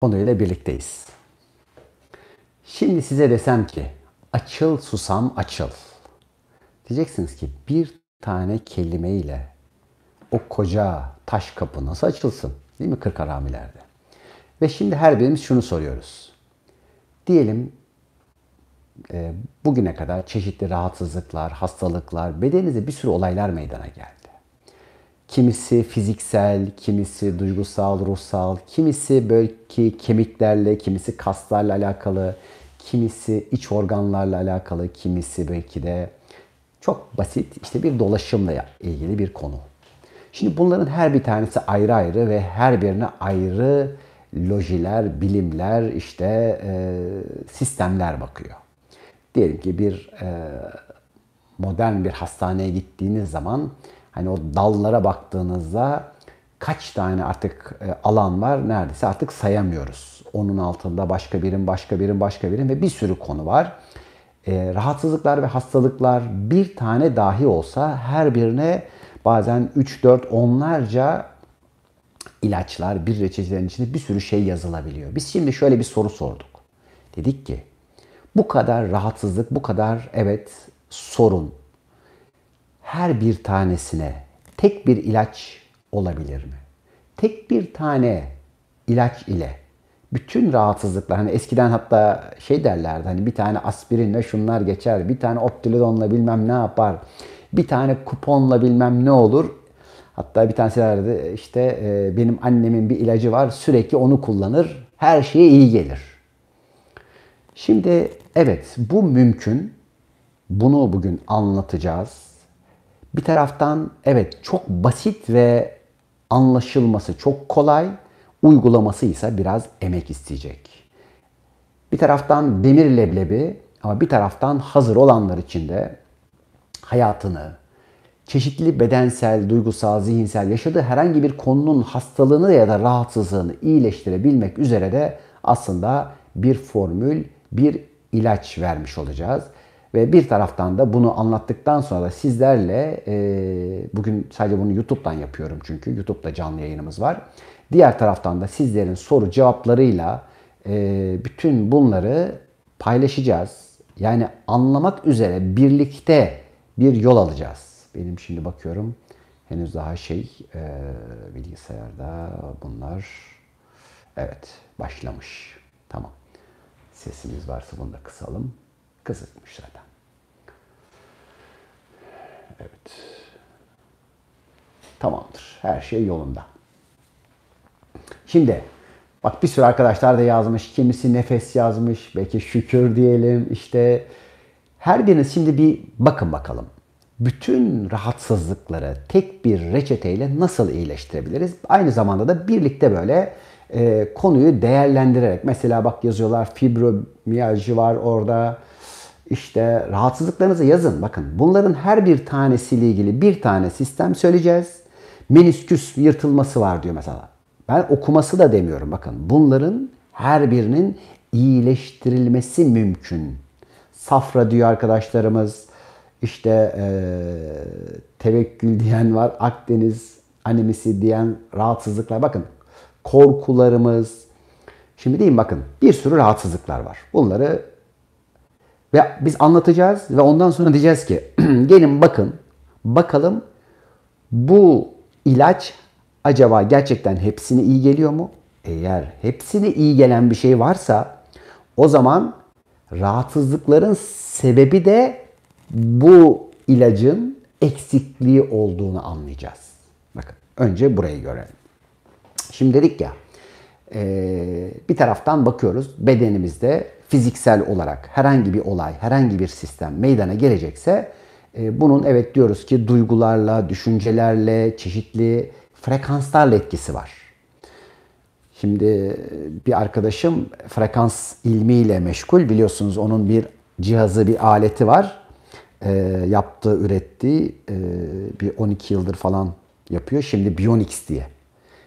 konuyla birlikteyiz. Şimdi size desem ki açıl susam açıl. Diyeceksiniz ki bir tane kelimeyle o koca taş kapı nasıl açılsın? Değil mi kırk aramilerde? Ve şimdi her birimiz şunu soruyoruz. Diyelim e, bugüne kadar çeşitli rahatsızlıklar, hastalıklar, bedeninize bir sürü olaylar meydana geldi. Kimisi fiziksel, kimisi duygusal, ruhsal, kimisi belki kemiklerle, kimisi kaslarla alakalı, kimisi iç organlarla alakalı, kimisi belki de çok basit işte bir dolaşımla ilgili bir konu. Şimdi bunların her bir tanesi ayrı ayrı ve her birine ayrı lojiler, bilimler, işte e, sistemler bakıyor. Diyelim ki bir e, modern bir hastaneye gittiğiniz zaman Hani o dallara baktığınızda kaç tane artık e, alan var neredeyse artık sayamıyoruz. Onun altında başka birim, başka birim, başka birim ve bir sürü konu var. E, rahatsızlıklar ve hastalıklar bir tane dahi olsa her birine bazen 3, 4, onlarca ilaçlar, bir reçetelerin içinde bir sürü şey yazılabiliyor. Biz şimdi şöyle bir soru sorduk. Dedik ki bu kadar rahatsızlık, bu kadar evet sorun her bir tanesine tek bir ilaç olabilir mi? Tek bir tane ilaç ile bütün rahatsızlıklar hani eskiden hatta şey derlerdi hani bir tane aspirinle şunlar geçer, bir tane optilidonla bilmem ne yapar, bir tane kuponla bilmem ne olur. Hatta bir tanesi derdi işte e, benim annemin bir ilacı var sürekli onu kullanır her şeye iyi gelir. Şimdi evet bu mümkün. Bunu bugün anlatacağız bir taraftan evet çok basit ve anlaşılması çok kolay, uygulaması ise biraz emek isteyecek. Bir taraftan demir leblebi ama bir taraftan hazır olanlar için de hayatını, çeşitli bedensel, duygusal, zihinsel yaşadığı herhangi bir konunun hastalığını ya da rahatsızlığını iyileştirebilmek üzere de aslında bir formül, bir ilaç vermiş olacağız. Ve bir taraftan da bunu anlattıktan sonra sizlerle e, bugün sadece bunu YouTube'dan yapıyorum çünkü YouTube'da canlı yayınımız var. Diğer taraftan da sizlerin soru cevaplarıyla e, bütün bunları paylaşacağız. Yani anlamak üzere birlikte bir yol alacağız. Benim şimdi bakıyorum henüz daha şey e, bilgisayarda bunlar evet başlamış. Tamam. Sesimiz varsa bunu da kısalım. Kazıkmış zaten. Evet. Tamamdır. Her şey yolunda. Şimdi bak bir sürü arkadaşlar da yazmış. Kimisi nefes yazmış. Belki şükür diyelim. İşte her biriniz şimdi bir bakın bakalım. Bütün rahatsızlıkları tek bir reçeteyle nasıl iyileştirebiliriz? Aynı zamanda da birlikte böyle e, konuyu değerlendirerek. Mesela bak yazıyorlar fibromiyajı var orada. İşte rahatsızlıklarınızı yazın. Bakın bunların her bir tanesiyle ilgili bir tane sistem söyleyeceğiz. Menisküs yırtılması var diyor mesela. Ben okuması da demiyorum. Bakın bunların her birinin iyileştirilmesi mümkün. Safra diyor arkadaşlarımız. İşte e, tevekkül diyen var. Akdeniz anemisi diyen rahatsızlıklar. Bakın korkularımız. Şimdi diyeyim bakın bir sürü rahatsızlıklar var. Bunları ve biz anlatacağız ve ondan sonra diyeceğiz ki gelin bakın bakalım bu ilaç acaba gerçekten hepsini iyi geliyor mu? Eğer hepsini iyi gelen bir şey varsa o zaman rahatsızlıkların sebebi de bu ilacın eksikliği olduğunu anlayacağız. Bakın önce burayı görelim. Şimdi dedik ya bir taraftan bakıyoruz bedenimizde fiziksel olarak herhangi bir olay, herhangi bir sistem meydana gelecekse e, bunun evet diyoruz ki duygularla, düşüncelerle, çeşitli frekanslarla etkisi var. Şimdi e, bir arkadaşım frekans ilmiyle meşgul. Biliyorsunuz onun bir cihazı, bir aleti var. E, yaptığı, ürettiği e, bir 12 yıldır falan yapıyor. Şimdi Bionix diye.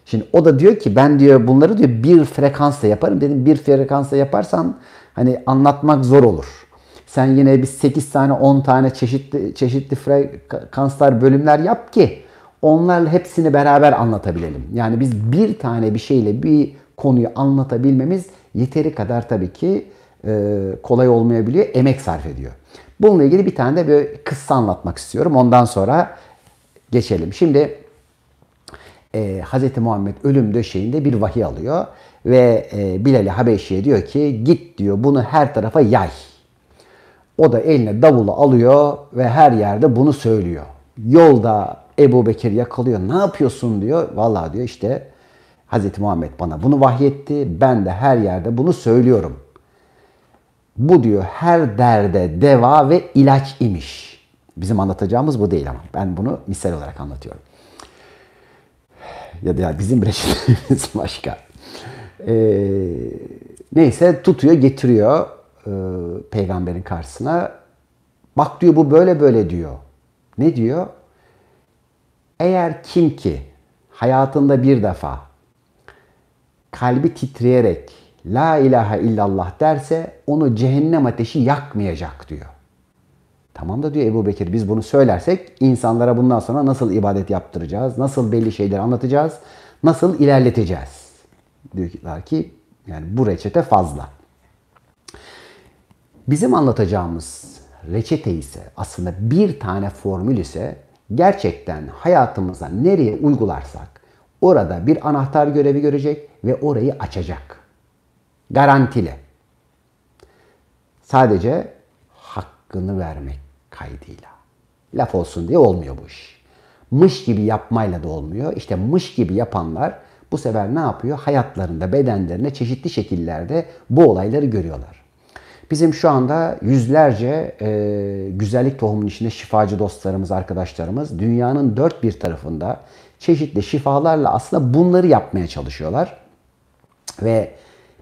Şimdi o da diyor ki ben diyor bunları diyor bir frekansla yaparım. Dedim bir frekansla yaparsan hani anlatmak zor olur. Sen yine bir 8 tane 10 tane çeşitli çeşitli frekanslar bölümler yap ki onlarla hepsini beraber anlatabilelim. Yani biz bir tane bir şeyle bir konuyu anlatabilmemiz yeteri kadar tabii ki e, kolay olmayabiliyor. Emek sarf ediyor. Bununla ilgili bir tane de bir kıssa anlatmak istiyorum. Ondan sonra geçelim. Şimdi e, Hz. Muhammed ölüm döşeğinde bir vahiy alıyor. Ve e, Bilal-i Habeşi'ye diyor ki git diyor bunu her tarafa yay. O da eline davulu alıyor ve her yerde bunu söylüyor. Yolda Ebu Bekir yakalıyor. Ne yapıyorsun diyor. Valla diyor işte Hz. Muhammed bana bunu vahyetti. Ben de her yerde bunu söylüyorum. Bu diyor her derde deva ve ilaç imiş. Bizim anlatacağımız bu değil ama. Ben bunu misal olarak anlatıyorum. Ya da ya bizim reçetemiz başka. E, neyse tutuyor getiriyor e, peygamberin karşısına. Bak diyor bu böyle böyle diyor. Ne diyor? Eğer kim ki hayatında bir defa kalbi titreyerek La ilahe illallah derse onu cehennem ateşi yakmayacak diyor. Tamam da diyor Ebu Bekir biz bunu söylersek insanlara bundan sonra nasıl ibadet yaptıracağız, nasıl belli şeyleri anlatacağız, nasıl ilerleteceğiz? Diyorlar ki yani bu reçete fazla. Bizim anlatacağımız reçete ise aslında bir tane formül ise gerçekten hayatımıza nereye uygularsak orada bir anahtar görevi görecek ve orayı açacak. Garantili. Sadece hakkını vermek kaydıyla. Laf olsun diye olmuyor bu iş. Mış gibi yapmayla da olmuyor. İşte mış gibi yapanlar bu sefer ne yapıyor? Hayatlarında, bedenlerinde çeşitli şekillerde bu olayları görüyorlar. Bizim şu anda yüzlerce e, güzellik tohumunun içinde şifacı dostlarımız, arkadaşlarımız dünyanın dört bir tarafında çeşitli şifalarla aslında bunları yapmaya çalışıyorlar. Ve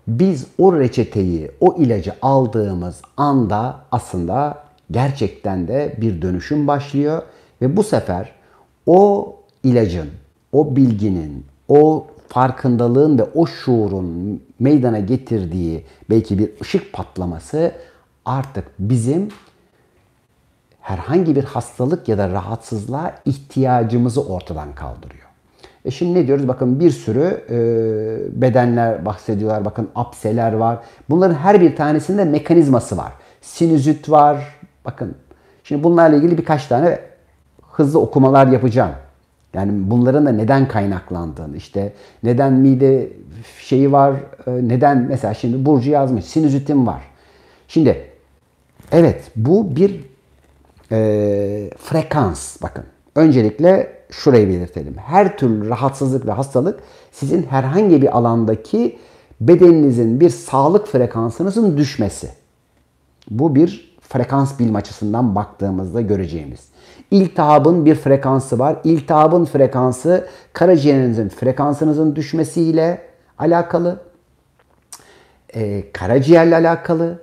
biz o reçeteyi, o ilacı aldığımız anda aslında gerçekten de bir dönüşüm başlıyor ve bu sefer o ilacın, o bilginin, o farkındalığın ve o şuurun meydana getirdiği belki bir ışık patlaması artık bizim herhangi bir hastalık ya da rahatsızlığa ihtiyacımızı ortadan kaldırıyor. E şimdi ne diyoruz? Bakın bir sürü e, bedenler bahsediyorlar. Bakın apseler var. Bunların her bir tanesinde mekanizması var. Sinüzit var. Bakın şimdi bunlarla ilgili birkaç tane hızlı okumalar yapacağım. Yani bunların da neden kaynaklandığını işte neden mide şeyi var, e, neden mesela şimdi Burcu yazmış sinüzitim var. Şimdi evet bu bir e, frekans bakın. Öncelikle şurayı belirtelim. Her türlü rahatsızlık ve hastalık sizin herhangi bir alandaki bedeninizin bir sağlık frekansınızın düşmesi. Bu bir frekans bilim açısından baktığımızda göreceğimiz. İltihabın bir frekansı var. İltihabın frekansı karaciğerinizin frekansınızın düşmesiyle alakalı. E, karaciğerle alakalı.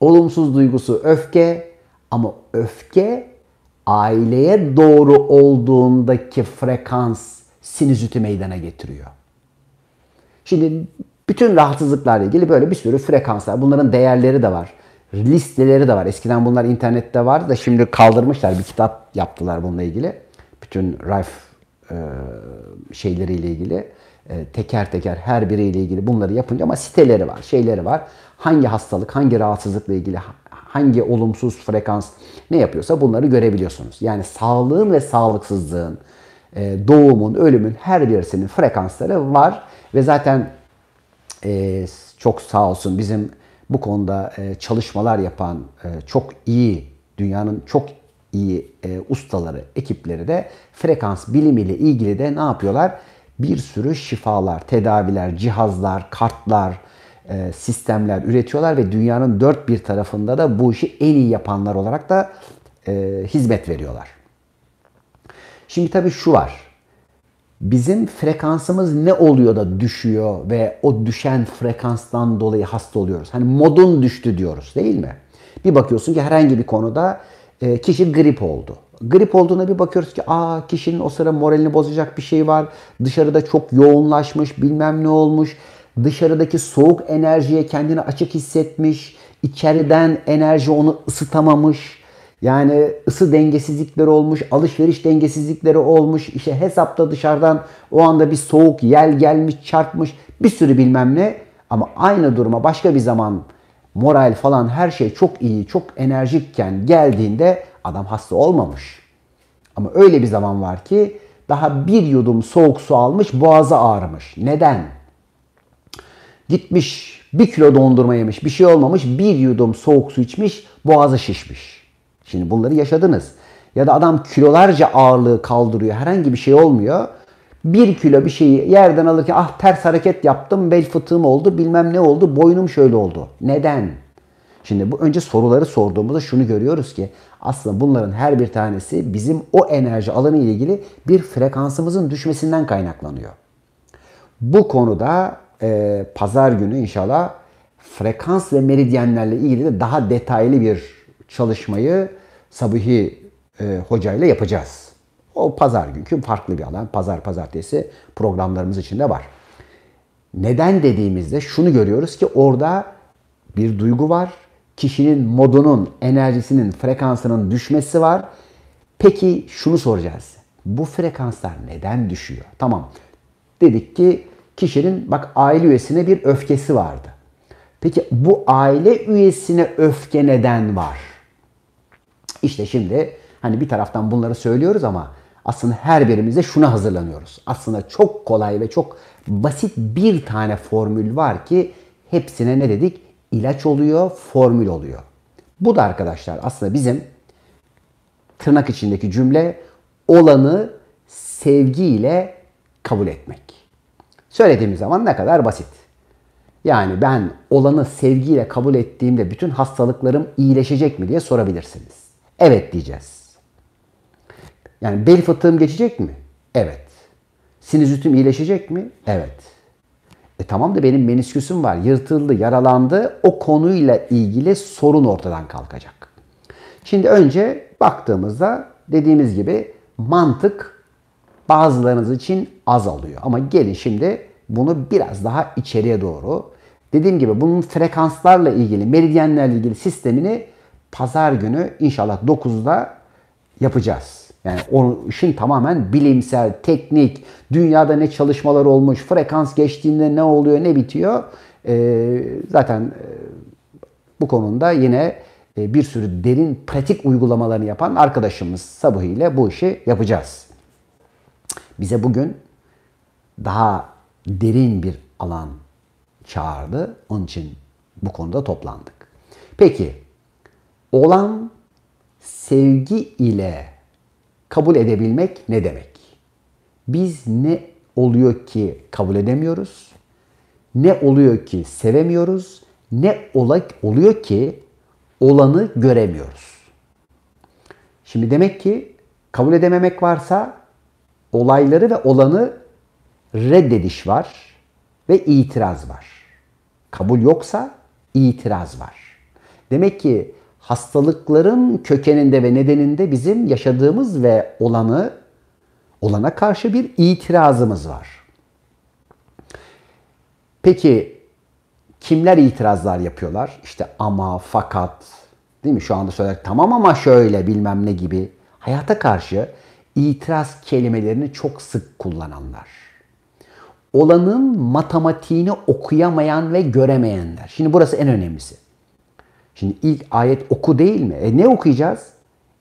Olumsuz duygusu öfke ama öfke aileye doğru olduğundaki frekans sinüziti meydana getiriyor. Şimdi bütün rahatsızlıklarla ilgili böyle bir sürü frekanslar, bunların değerleri de var listeleri de var. Eskiden bunlar internette vardı da şimdi kaldırmışlar. Bir kitap yaptılar bununla ilgili. Bütün Rife şeyleriyle ilgili. E, teker teker her biriyle ilgili bunları yapınca ama siteleri var, şeyleri var. Hangi hastalık, hangi rahatsızlıkla ilgili hangi olumsuz frekans ne yapıyorsa bunları görebiliyorsunuz. Yani sağlığın ve sağlıksızlığın, e, doğumun, ölümün her birisinin frekansları var ve zaten e, çok sağ olsun bizim bu konuda e, çalışmalar yapan e, çok iyi, dünyanın çok iyi e, ustaları, ekipleri de frekans bilimiyle ilgili de ne yapıyorlar? Bir sürü şifalar, tedaviler, cihazlar, kartlar, sistemler üretiyorlar ve dünyanın dört bir tarafında da bu işi en iyi yapanlar olarak da hizmet veriyorlar. Şimdi tabii şu var bizim frekansımız ne oluyor da düşüyor ve o düşen frekanstan dolayı hasta oluyoruz. Hani modun düştü diyoruz değil mi? Bir bakıyorsun ki herhangi bir konuda e, kişi grip oldu. Grip olduğuna bir bakıyoruz ki aa kişinin o sıra moralini bozacak bir şey var. Dışarıda çok yoğunlaşmış bilmem ne olmuş. Dışarıdaki soğuk enerjiye kendini açık hissetmiş. İçeriden enerji onu ısıtamamış yani ısı dengesizlikleri olmuş, alışveriş dengesizlikleri olmuş, işte hesapta dışarıdan o anda bir soğuk yel gelmiş, çarpmış bir sürü bilmem ne. Ama aynı duruma başka bir zaman moral falan her şey çok iyi, çok enerjikken geldiğinde adam hasta olmamış. Ama öyle bir zaman var ki daha bir yudum soğuk su almış, boğazı ağrımış. Neden? Gitmiş bir kilo dondurma yemiş, bir şey olmamış, bir yudum soğuk su içmiş, boğazı şişmiş. Şimdi bunları yaşadınız. Ya da adam kilolarca ağırlığı kaldırıyor. Herhangi bir şey olmuyor. Bir kilo bir şeyi yerden alırken ah ters hareket yaptım, bel fıtığım oldu, bilmem ne oldu, boynum şöyle oldu. Neden? Şimdi bu önce soruları sorduğumuzda şunu görüyoruz ki aslında bunların her bir tanesi bizim o enerji alanı ile ilgili bir frekansımızın düşmesinden kaynaklanıyor. Bu konuda e, pazar günü inşallah frekans ve meridyenlerle ilgili de daha detaylı bir çalışmayı Sabihi e, Hoca ile yapacağız. O pazar günkü farklı bir alan. Pazar pazartesi programlarımız içinde var. Neden dediğimizde şunu görüyoruz ki orada bir duygu var. Kişinin modunun, enerjisinin, frekansının düşmesi var. Peki şunu soracağız. Bu frekanslar neden düşüyor? Tamam. Dedik ki kişinin bak aile üyesine bir öfkesi vardı. Peki bu aile üyesine öfke neden var? İşte şimdi hani bir taraftan bunları söylüyoruz ama aslında her birimize şuna hazırlanıyoruz. Aslında çok kolay ve çok basit bir tane formül var ki hepsine ne dedik? İlaç oluyor, formül oluyor. Bu da arkadaşlar aslında bizim tırnak içindeki cümle olanı sevgiyle kabul etmek. Söylediğimiz zaman ne kadar basit. Yani ben olanı sevgiyle kabul ettiğimde bütün hastalıklarım iyileşecek mi diye sorabilirsiniz. Evet diyeceğiz. Yani bel fıtığım geçecek mi? Evet. Sinüzitim iyileşecek mi? Evet. E tamam da benim menisküsüm var, yırtıldı, yaralandı. O konuyla ilgili sorun ortadan kalkacak. Şimdi önce baktığımızda dediğimiz gibi mantık bazılarınız için azalıyor. Ama gelin şimdi bunu biraz daha içeriye doğru. Dediğim gibi bunun frekanslarla ilgili, meridyenlerle ilgili sistemini pazar günü inşallah 9'da yapacağız. Yani o işin tamamen bilimsel, teknik, dünyada ne çalışmalar olmuş, frekans geçtiğinde ne oluyor, ne bitiyor. Ee, zaten e, bu konuda yine e, bir sürü derin pratik uygulamalarını yapan arkadaşımız Sabah ile bu işi yapacağız. Bize bugün daha derin bir alan çağırdı. Onun için bu konuda toplandık. Peki olan sevgi ile kabul edebilmek ne demek? Biz ne oluyor ki kabul edemiyoruz? Ne oluyor ki sevemiyoruz? Ne olak oluyor ki olanı göremiyoruz? Şimdi demek ki kabul edememek varsa olayları ve olanı reddediş var ve itiraz var. Kabul yoksa itiraz var. Demek ki hastalıkların kökeninde ve nedeninde bizim yaşadığımız ve olanı olana karşı bir itirazımız var. Peki kimler itirazlar yapıyorlar? İşte ama, fakat, değil mi? Şu anda söyler tamam ama şöyle bilmem ne gibi hayata karşı itiraz kelimelerini çok sık kullananlar. Olanın matematiğini okuyamayan ve göremeyenler. Şimdi burası en önemlisi. Şimdi ilk ayet oku değil mi? E ne okuyacağız?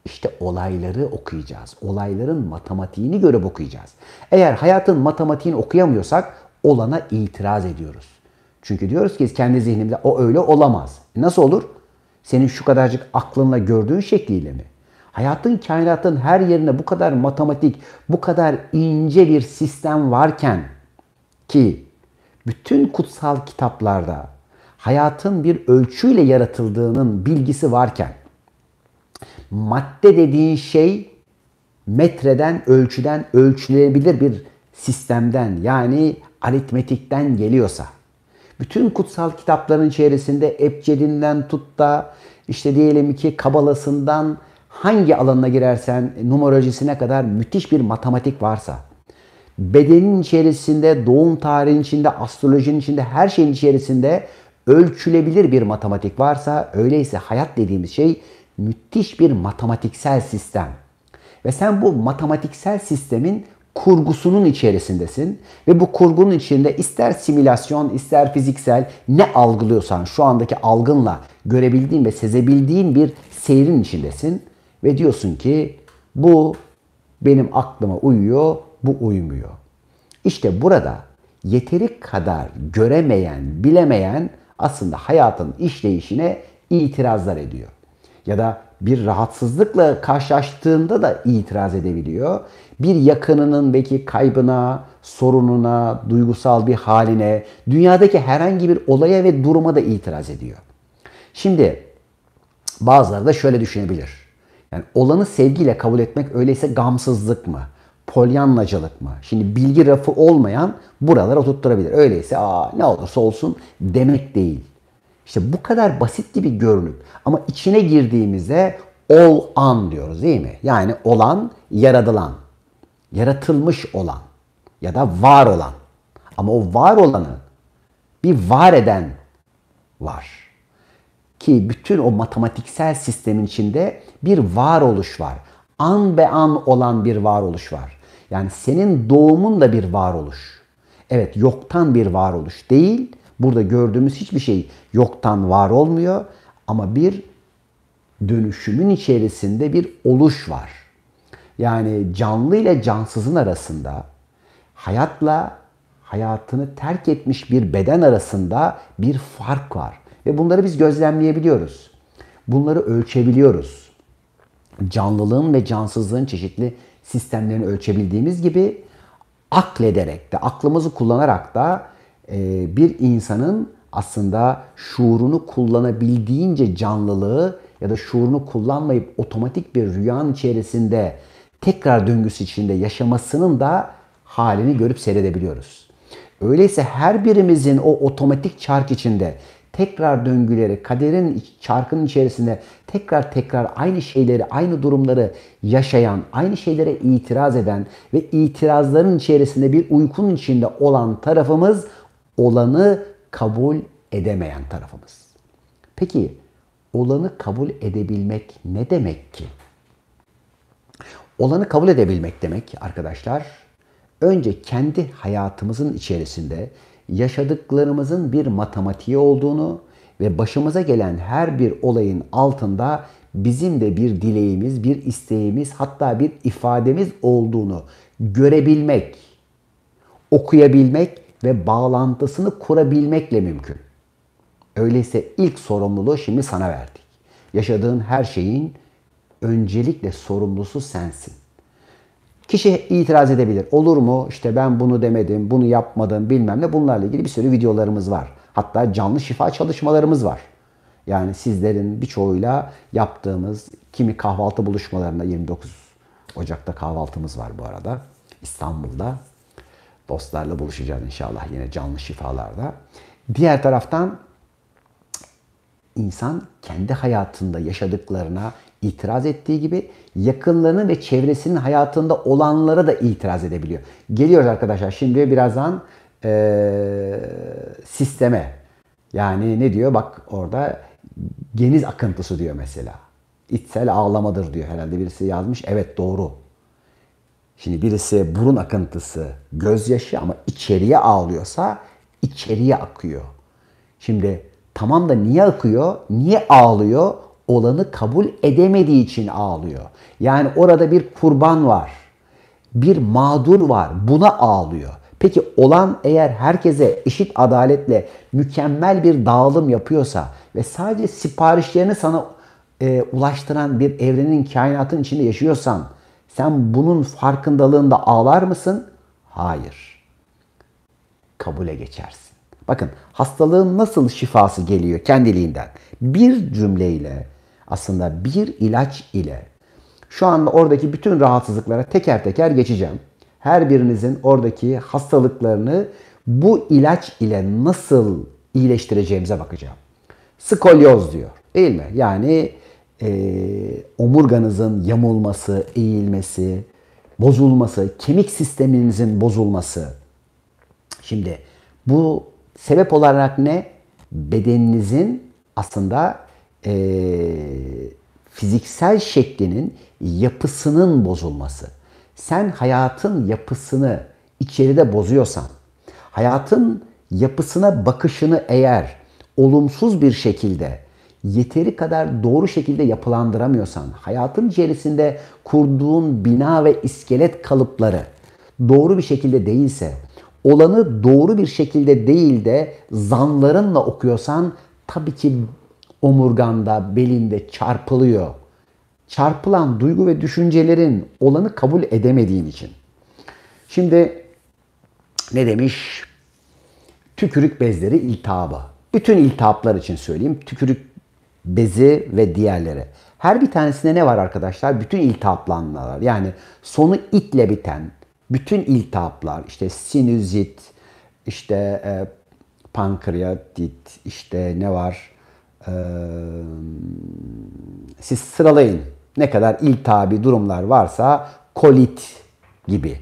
İşte olayları okuyacağız. Olayların matematiğini görüp okuyacağız. Eğer hayatın matematiğini okuyamıyorsak olana itiraz ediyoruz. Çünkü diyoruz ki kendi zihnimde o öyle olamaz. E, nasıl olur? Senin şu kadarcık aklınla gördüğün şekliyle mi? Hayatın, kainatın her yerine bu kadar matematik, bu kadar ince bir sistem varken ki bütün kutsal kitaplarda hayatın bir ölçüyle yaratıldığının bilgisi varken madde dediğin şey metreden, ölçüden, ölçülebilir bir sistemden yani aritmetikten geliyorsa bütün kutsal kitapların içerisinde Ebced'inden tut da işte diyelim ki kabalasından hangi alanına girersen numerolojisine kadar müthiş bir matematik varsa bedenin içerisinde, doğum tarihin içinde, astrolojinin içinde, her şeyin içerisinde ölçülebilir bir matematik varsa öyleyse hayat dediğimiz şey müthiş bir matematiksel sistem. Ve sen bu matematiksel sistemin kurgusunun içerisindesin ve bu kurgunun içinde ister simülasyon ister fiziksel ne algılıyorsan şu andaki algınla görebildiğin ve sezebildiğin bir seyrin içindesin ve diyorsun ki bu benim aklıma uyuyor, bu uymuyor. İşte burada yeteri kadar göremeyen, bilemeyen aslında hayatın işleyişine itirazlar ediyor. Ya da bir rahatsızlıkla karşılaştığında da itiraz edebiliyor. Bir yakınının belki kaybına, sorununa, duygusal bir haline, dünyadaki herhangi bir olaya ve duruma da itiraz ediyor. Şimdi bazıları da şöyle düşünebilir. Yani olanı sevgiyle kabul etmek öyleyse gamsızlık mı? polyanlacılık mı? Şimdi bilgi rafı olmayan buralara oturtturabilir. Öyleyse aa ne olursa olsun demek değil. İşte bu kadar basit gibi görünüp ama içine girdiğimizde ol an diyoruz değil mi? Yani olan, yaratılan, yaratılmış olan ya da var olan. Ama o var olanı bir var eden var. Ki bütün o matematiksel sistemin içinde bir varoluş var. An be an olan bir varoluş var. Yani senin doğumun da bir varoluş. Evet yoktan bir varoluş değil. Burada gördüğümüz hiçbir şey yoktan var olmuyor ama bir dönüşümün içerisinde bir oluş var. Yani canlı ile cansızın arasında, hayatla hayatını terk etmiş bir beden arasında bir fark var. Ve bunları biz gözlemleyebiliyoruz. Bunları ölçebiliyoruz. Canlılığın ve cansızlığın çeşitli sistemlerini ölçebildiğimiz gibi aklederek de, aklımızı kullanarak da e, bir insanın aslında şuurunu kullanabildiğince canlılığı ya da şuurunu kullanmayıp otomatik bir rüyanın içerisinde tekrar döngüsü içinde yaşamasının da halini görüp seyredebiliyoruz. Öyleyse her birimizin o otomatik çark içinde tekrar döngüleri, kaderin çarkının içerisinde tekrar tekrar aynı şeyleri, aynı durumları yaşayan, aynı şeylere itiraz eden ve itirazların içerisinde bir uykunun içinde olan tarafımız olanı kabul edemeyen tarafımız. Peki olanı kabul edebilmek ne demek ki? Olanı kabul edebilmek demek arkadaşlar önce kendi hayatımızın içerisinde yaşadıklarımızın bir matematiği olduğunu ve başımıza gelen her bir olayın altında bizim de bir dileğimiz, bir isteğimiz, hatta bir ifademiz olduğunu görebilmek, okuyabilmek ve bağlantısını kurabilmekle mümkün. Öyleyse ilk sorumluluğu şimdi sana verdik. Yaşadığın her şeyin öncelikle sorumlusu sensin. Kişi itiraz edebilir. Olur mu? İşte ben bunu demedim, bunu yapmadım bilmem ne. Bunlarla ilgili bir sürü videolarımız var. Hatta canlı şifa çalışmalarımız var. Yani sizlerin birçoğuyla yaptığımız kimi kahvaltı buluşmalarında 29 Ocak'ta kahvaltımız var bu arada. İstanbul'da. Dostlarla buluşacağız inşallah yine canlı şifalarda. Diğer taraftan insan kendi hayatında yaşadıklarına itiraz ettiği gibi yakınlarının ve çevresinin hayatında olanlara da itiraz edebiliyor. Geliyoruz arkadaşlar şimdi birazdan e, sisteme. Yani ne diyor? Bak orada geniz akıntısı diyor mesela. İçsel ağlamadır diyor herhalde birisi yazmış. Evet doğru. Şimdi birisi burun akıntısı, gözyaşı ama içeriye ağlıyorsa içeriye akıyor. Şimdi tamam da niye akıyor? Niye ağlıyor? olanı kabul edemediği için ağlıyor. Yani orada bir kurban var. Bir mağdur var. Buna ağlıyor. Peki olan eğer herkese eşit adaletle mükemmel bir dağılım yapıyorsa ve sadece siparişlerini sana e, ulaştıran bir evrenin, kainatın içinde yaşıyorsan sen bunun farkındalığında ağlar mısın? Hayır. Kabule geçersin. Bakın hastalığın nasıl şifası geliyor kendiliğinden? Bir cümleyle aslında bir ilaç ile şu anda oradaki bütün rahatsızlıklara teker teker geçeceğim. Her birinizin oradaki hastalıklarını bu ilaç ile nasıl iyileştireceğimize bakacağım. Skolyoz diyor değil mi? Yani e, omurganızın yamulması, eğilmesi, bozulması, kemik sisteminizin bozulması. Şimdi bu sebep olarak ne? Bedeninizin aslında e, fiziksel şeklinin yapısının bozulması. Sen hayatın yapısını içeride bozuyorsan, hayatın yapısına bakışını eğer olumsuz bir şekilde yeteri kadar doğru şekilde yapılandıramıyorsan, hayatın içerisinde kurduğun bina ve iskelet kalıpları doğru bir şekilde değilse, olanı doğru bir şekilde değil de zanlarınla okuyorsan tabii ki omurganda, belinde çarpılıyor. Çarpılan duygu ve düşüncelerin olanı kabul edemediğin için. Şimdi ne demiş? Tükürük bezleri iltihabı. Bütün iltihaplar için söyleyeyim. Tükürük bezi ve diğerleri. Her bir tanesinde ne var arkadaşlar? Bütün iltihaplanmalar. Yani sonu itle biten bütün iltihaplar işte sinüzit, işte e, pankreatit, işte ne var? siz sıralayın ne kadar il tabi durumlar varsa kolit gibi.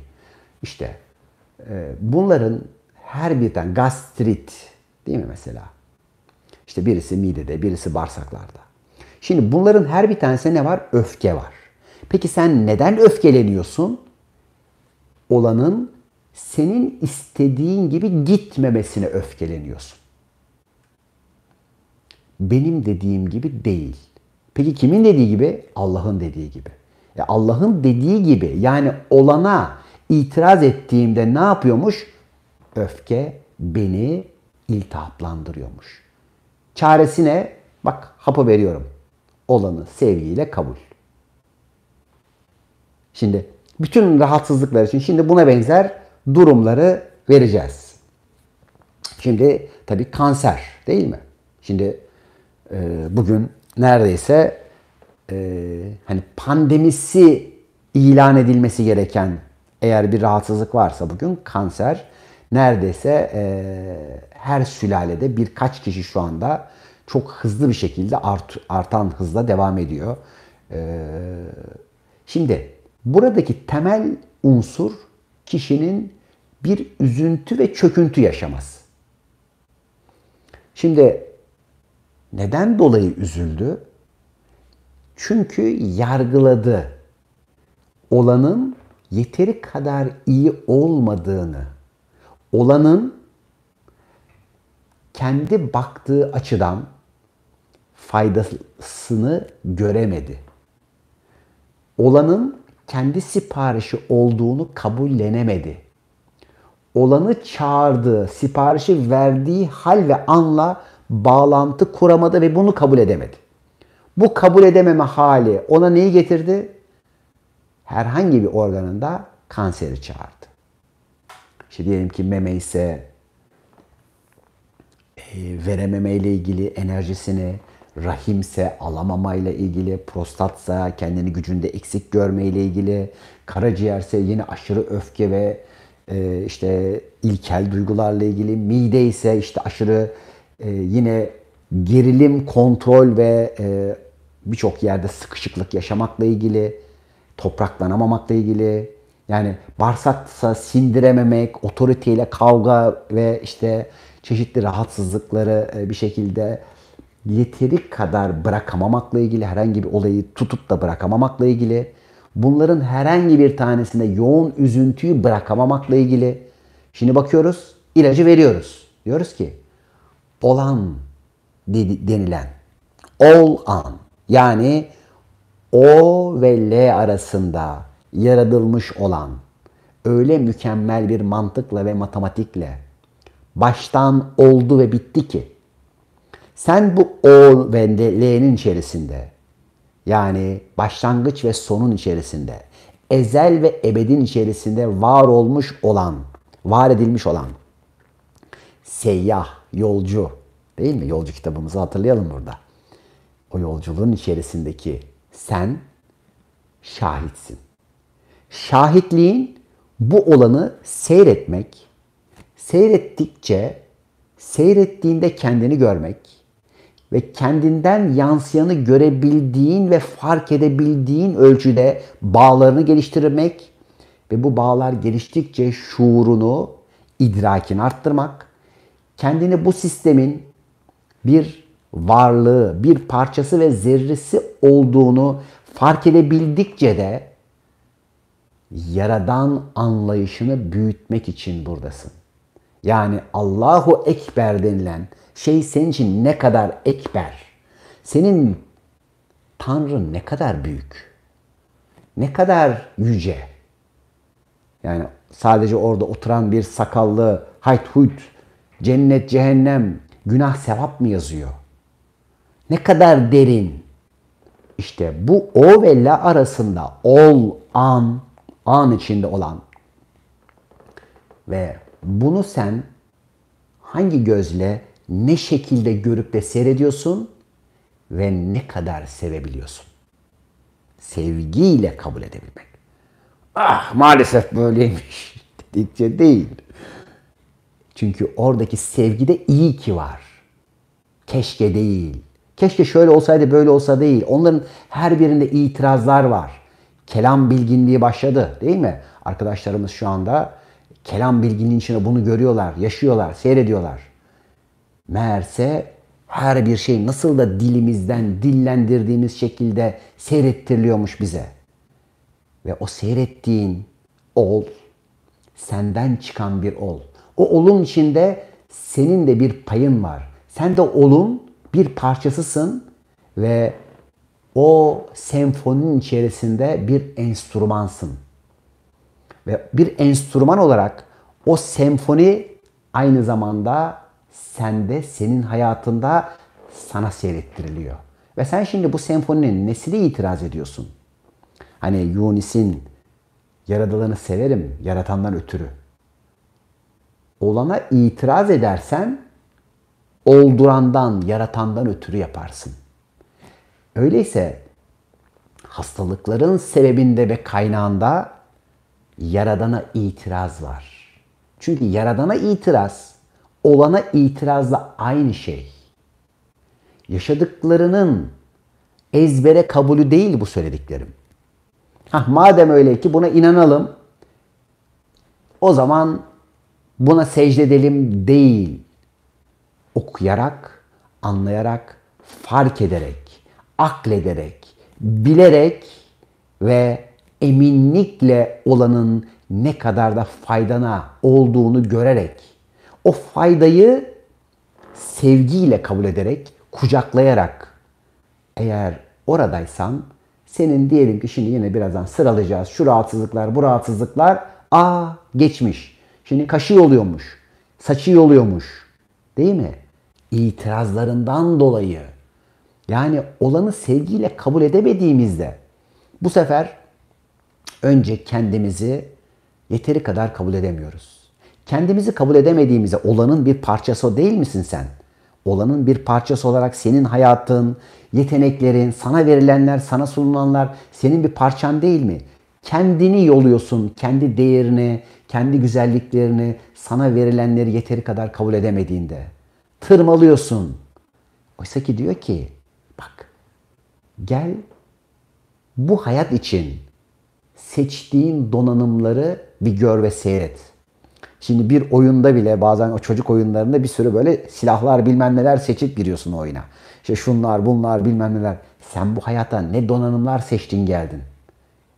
İşte bunların her bir tane gastrit değil mi mesela? İşte birisi midede, birisi bağırsaklarda. Şimdi bunların her bir tanesinde ne var? Öfke var. Peki sen neden öfkeleniyorsun? Olanın senin istediğin gibi gitmemesine öfkeleniyorsun benim dediğim gibi değil. Peki kimin dediği gibi? Allah'ın dediği gibi. E Allah'ın dediği gibi yani olana itiraz ettiğimde ne yapıyormuş? Öfke beni iltihaplandırıyormuş. Çaresi ne? Bak hapı veriyorum. Olanı sevgiyle kabul. Şimdi bütün rahatsızlıklar için şimdi buna benzer durumları vereceğiz. Şimdi tabii kanser değil mi? Şimdi ee, bugün neredeyse e, hani pandemisi ilan edilmesi gereken eğer bir rahatsızlık varsa bugün kanser neredeyse e, her sülalede birkaç kişi şu anda çok hızlı bir şekilde art, artan hızla devam ediyor. Ee, şimdi buradaki temel unsur kişinin bir üzüntü ve çöküntü yaşaması. Şimdi neden dolayı üzüldü? Çünkü yargıladı. Olanın yeteri kadar iyi olmadığını, olanın kendi baktığı açıdan faydasını göremedi. Olanın kendi siparişi olduğunu kabullenemedi. Olanı çağırdığı, siparişi verdiği hal ve anla bağlantı kuramadı ve bunu kabul edemedi. Bu kabul edememe hali ona neyi getirdi? Herhangi bir organında kanseri çağırdı. İşte diyelim ki meme ise e, verememe ile ilgili enerjisini, rahimse alamamayla ilgili, prostatsa kendini gücünde eksik ile ilgili, karaciğerse yine aşırı öfke ve e, işte ilkel duygularla ilgili, mide ise işte aşırı e, yine gerilim, kontrol ve e, birçok yerde sıkışıklık yaşamakla ilgili, topraklanamamakla ilgili, yani bağırsaksa sindirememek, otoriteyle kavga ve işte çeşitli rahatsızlıkları e, bir şekilde yeteri kadar bırakamamakla ilgili, herhangi bir olayı tutup da bırakamamakla ilgili, bunların herhangi bir tanesinde yoğun üzüntüyü bırakamamakla ilgili. Şimdi bakıyoruz, ilacı veriyoruz. Diyoruz ki olan denilen ol an yani o ve L arasında yaratılmış olan öyle mükemmel bir mantıkla ve matematikle baştan oldu ve bitti ki sen bu O ve L'nin içerisinde yani başlangıç ve sonun içerisinde ezel ve ebedin içerisinde var olmuş olan, var edilmiş olan seyyah yolcu değil mi? Yolcu kitabımızı hatırlayalım burada. O yolculuğun içerisindeki sen şahitsin. Şahitliğin bu olanı seyretmek, seyrettikçe seyrettiğinde kendini görmek ve kendinden yansıyanı görebildiğin ve fark edebildiğin ölçüde bağlarını geliştirmek ve bu bağlar geliştikçe şuurunu, idrakini arttırmak kendini bu sistemin bir varlığı, bir parçası ve zerresi olduğunu fark edebildikçe de yaradan anlayışını büyütmek için buradasın. Yani Allahu Ekber denilen şey senin için ne kadar ekber? Senin Tanrın ne kadar büyük? Ne kadar yüce? Yani sadece orada oturan bir sakallı hayt huyt Cennet, cehennem, günah, sevap mı yazıyor? Ne kadar derin? İşte bu o ve la arasında ol, an, an içinde olan ve bunu sen hangi gözle ne şekilde görüp de seyrediyorsun ve ne kadar sevebiliyorsun? Sevgiyle kabul edebilmek. Ah maalesef böyleymiş dedikçe değil. Çünkü oradaki sevgide iyi ki var. Keşke değil. Keşke şöyle olsaydı böyle olsa değil. Onların her birinde itirazlar var. Kelam bilginliği başladı değil mi? Arkadaşlarımız şu anda kelam bilginliğinin içinde bunu görüyorlar, yaşıyorlar, seyrediyorlar. Meğerse her bir şey nasıl da dilimizden dillendirdiğimiz şekilde seyrettiriliyormuş bize. Ve o seyrettiğin ol, senden çıkan bir ol. O olum içinde senin de bir payın var. Sen de olun bir parçasısın ve o senfoninin içerisinde bir enstrümansın. Ve bir enstrüman olarak o senfoni aynı zamanda sende, senin hayatında sana seyrettiriliyor. Ve sen şimdi bu senfoninin nesine itiraz ediyorsun? Hani Yunis'in yaradılanı severim, yaratandan ötürü olana itiraz edersen oldurandan, yaratandan ötürü yaparsın. Öyleyse hastalıkların sebebinde ve kaynağında yaradana itiraz var. Çünkü yaradana itiraz olana itirazla aynı şey. Yaşadıklarının ezbere kabulü değil bu söylediklerim. Hah, madem öyle ki buna inanalım. O zaman buna secdedelim değil. Okuyarak, anlayarak, fark ederek, aklederek, bilerek ve eminlikle olanın ne kadar da faydana olduğunu görerek, o faydayı sevgiyle kabul ederek, kucaklayarak eğer oradaysan senin diyelim ki şimdi yine birazdan sıralayacağız. Şu rahatsızlıklar, bu rahatsızlıklar a geçmiş. Şimdi kaşı yoluyormuş. Saçı yoluyormuş. Değil mi? İtirazlarından dolayı. Yani olanı sevgiyle kabul edemediğimizde bu sefer önce kendimizi yeteri kadar kabul edemiyoruz. Kendimizi kabul edemediğimizde olanın bir parçası değil misin sen? Olanın bir parçası olarak senin hayatın, yeteneklerin, sana verilenler, sana sunulanlar senin bir parçan değil mi? Kendini yoluyorsun, kendi değerini, kendi güzelliklerini, sana verilenleri yeteri kadar kabul edemediğinde tırmalıyorsun. Oysa ki diyor ki bak gel bu hayat için seçtiğin donanımları bir gör ve seyret. Şimdi bir oyunda bile bazen o çocuk oyunlarında bir sürü böyle silahlar bilmem neler seçip giriyorsun o oyuna. İşte şunlar bunlar bilmem neler. Sen bu hayata ne donanımlar seçtin geldin.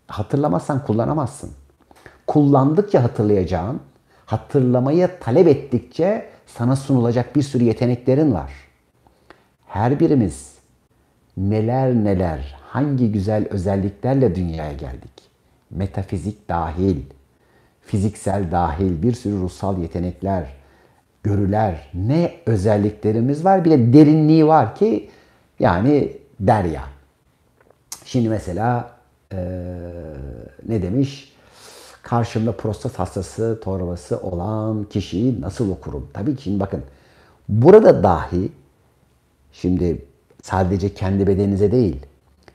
Hatırlamazsan kullanamazsın kullandıkça hatırlayacağın, hatırlamayı talep ettikçe sana sunulacak bir sürü yeteneklerin var. Her birimiz neler neler, hangi güzel özelliklerle dünyaya geldik. Metafizik dahil, fiziksel dahil bir sürü ruhsal yetenekler, görüler, ne özelliklerimiz var Bir de derinliği var ki yani derya. Şimdi mesela ee, ne demiş? karşımda prostat hastası torbası olan kişiyi nasıl okurum? Tabii ki bakın burada dahi şimdi sadece kendi bedeninize değil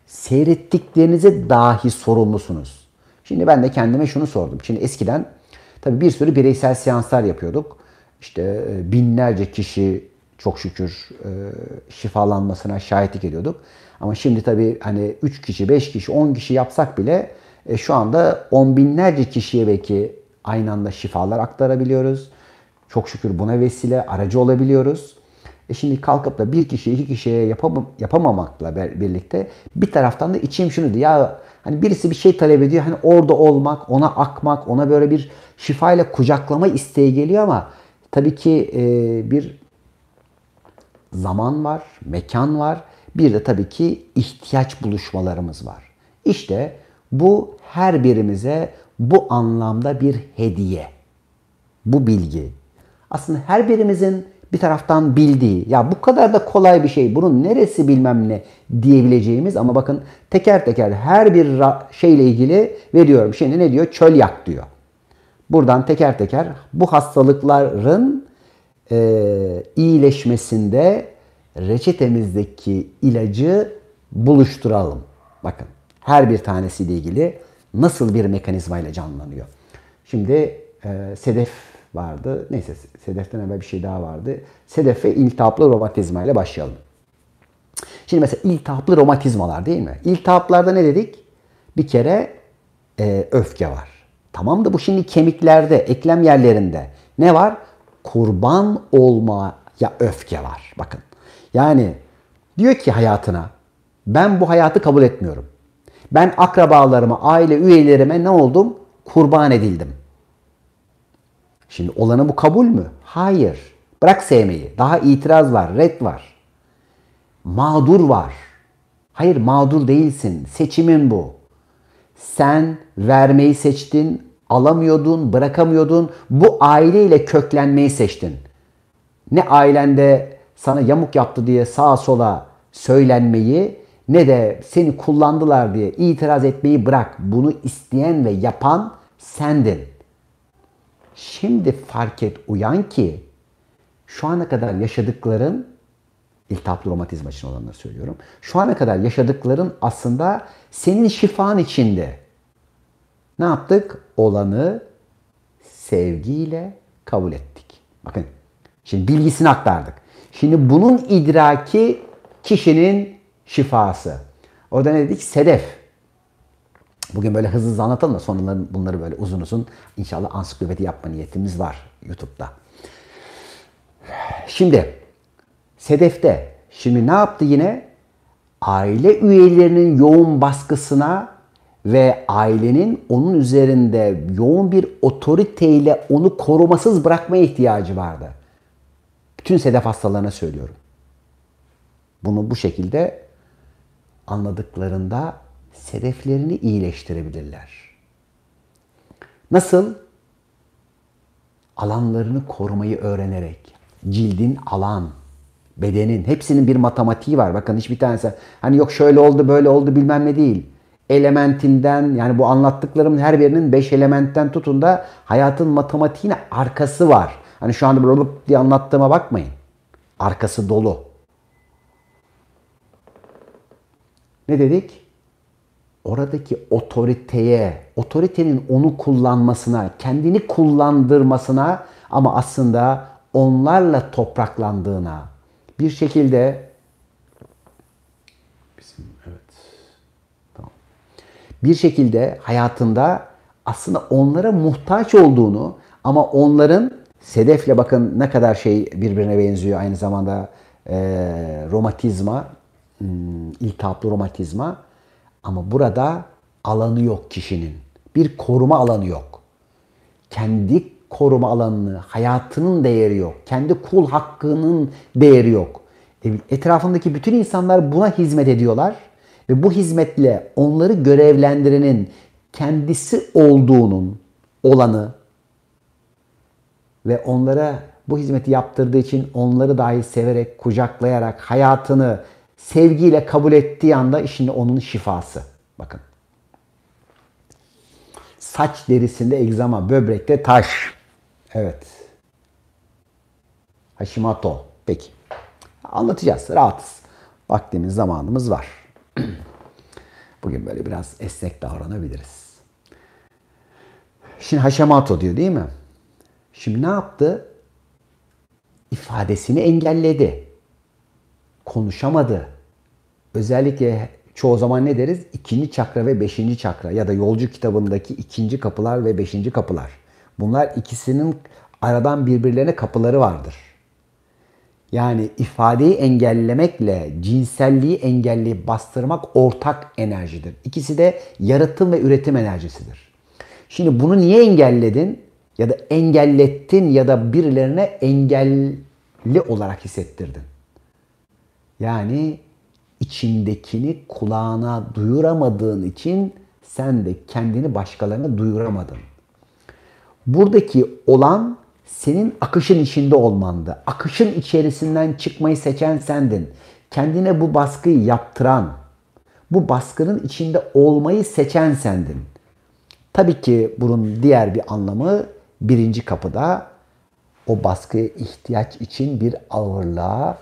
seyrettiklerinize dahi sorumlusunuz. Şimdi ben de kendime şunu sordum. Şimdi eskiden tabii bir sürü bireysel seanslar yapıyorduk. İşte e, binlerce kişi çok şükür e, şifalanmasına şahitlik ediyorduk. Ama şimdi tabii hani 3 kişi, 5 kişi, 10 kişi yapsak bile e, şu anda on binlerce kişiye belki aynı anda şifalar aktarabiliyoruz. Çok şükür buna vesile aracı olabiliyoruz. E şimdi kalkıp da bir kişiye iki kişiye yapam yapamamakla birlikte bir taraftan da içim şunu diyor. Ya hani birisi bir şey talep ediyor. Hani orada olmak, ona akmak, ona böyle bir şifayla kucaklama isteği geliyor ama tabii ki e, bir zaman var, mekan var. Bir de tabii ki ihtiyaç buluşmalarımız var. İşte bu her birimize bu anlamda bir hediye. Bu bilgi. Aslında her birimizin bir taraftan bildiği, ya bu kadar da kolay bir şey, bunun neresi bilmem ne diyebileceğimiz ama bakın teker teker her bir şeyle ilgili veriyorum. Şimdi ne diyor? Çöl yak diyor. Buradan teker teker bu hastalıkların e, iyileşmesinde reçetemizdeki ilacı buluşturalım. Bakın her bir tanesiyle ilgili nasıl bir mekanizmayla canlanıyor. Şimdi e, SEDEF vardı. Neyse SEDEF'ten evvel bir şey daha vardı. SEDEF ve iltihaplı romatizma ile başlayalım. Şimdi mesela iltihaplı romatizmalar değil mi? İltihaplarda ne dedik? Bir kere e, öfke var. Tamam da bu şimdi kemiklerde, eklem yerlerinde ne var? Kurban olmaya öfke var. Bakın. Yani diyor ki hayatına ben bu hayatı kabul etmiyorum. Ben akrabalarıma, aile üyelerime ne oldum? Kurban edildim. Şimdi olanı bu kabul mü? Hayır. Bırak sevmeyi. Daha itiraz var, red var. Mağdur var. Hayır mağdur değilsin. Seçimin bu. Sen vermeyi seçtin, alamıyordun, bırakamıyordun. Bu aileyle köklenmeyi seçtin. Ne ailende sana yamuk yaptı diye sağa sola söylenmeyi ne de seni kullandılar diye itiraz etmeyi bırak. Bunu isteyen ve yapan sendin. Şimdi fark et uyan ki şu ana kadar yaşadıkların iltihaplı romatizma için olanları söylüyorum. Şu ana kadar yaşadıkların aslında senin şifan içinde. Ne yaptık? Olanı sevgiyle kabul ettik. Bakın şimdi bilgisini aktardık. Şimdi bunun idraki kişinin şifası. Orada ne dedik? Sedef. Bugün böyle hızlı hızlı anlatalım da sonra bunları böyle uzun uzun inşallah ansiklopedi yapma niyetimiz var YouTube'da. Şimdi Sedef'te şimdi ne yaptı yine? Aile üyelerinin yoğun baskısına ve ailenin onun üzerinde yoğun bir otoriteyle onu korumasız bırakmaya ihtiyacı vardı. Bütün sedef hastalarına söylüyorum. Bunu bu şekilde anladıklarında sedeflerini iyileştirebilirler. Nasıl? Alanlarını korumayı öğrenerek. Cildin alan, bedenin hepsinin bir matematiği var. Bakın hiçbir tanesi hani yok şöyle oldu böyle oldu bilmem ne değil. Elementinden yani bu anlattıklarımın her birinin beş elementten tutun da hayatın matematiğine arkası var. Hani şu anda böyle diye anlattığıma bakmayın. Arkası dolu. ne dedik? Oradaki otoriteye, otoritenin onu kullanmasına, kendini kullandırmasına ama aslında onlarla topraklandığına bir şekilde bizim evet tamam. Bir şekilde hayatında aslında onlara muhtaç olduğunu ama onların sedefle bakın ne kadar şey birbirine benziyor aynı zamanda e, romatizma Hmm, iltihaplı romatizma ama burada alanı yok kişinin. Bir koruma alanı yok. Kendi koruma alanını, hayatının değeri yok. Kendi kul hakkının değeri yok. E, etrafındaki bütün insanlar buna hizmet ediyorlar ve bu hizmetle onları görevlendirenin kendisi olduğunun olanı ve onlara bu hizmeti yaptırdığı için onları dahi severek, kucaklayarak hayatını sevgiyle kabul ettiği anda işin onun şifası. Bakın. Saç derisinde egzama, böbrekte taş. Evet. Hashimoto. Peki. Anlatacağız. Rahatız. Vaktimiz, zamanımız var. Bugün böyle biraz esnek davranabiliriz. Şimdi Hashimoto diyor değil mi? Şimdi ne yaptı? İfadesini engelledi konuşamadı. Özellikle çoğu zaman ne deriz? İkinci çakra ve beşinci çakra ya da yolcu kitabındaki ikinci kapılar ve beşinci kapılar. Bunlar ikisinin aradan birbirlerine kapıları vardır. Yani ifadeyi engellemekle cinselliği engelleyip bastırmak ortak enerjidir. İkisi de yaratım ve üretim enerjisidir. Şimdi bunu niye engelledin ya da engellettin ya da birilerine engelli olarak hissettirdin? Yani içindekini kulağına duyuramadığın için sen de kendini başkalarına duyuramadın. Buradaki olan senin akışın içinde olmandı. Akışın içerisinden çıkmayı seçen sendin. Kendine bu baskıyı yaptıran, bu baskının içinde olmayı seçen sendin. Tabii ki bunun diğer bir anlamı birinci kapıda o baskıya ihtiyaç için bir ağırlığa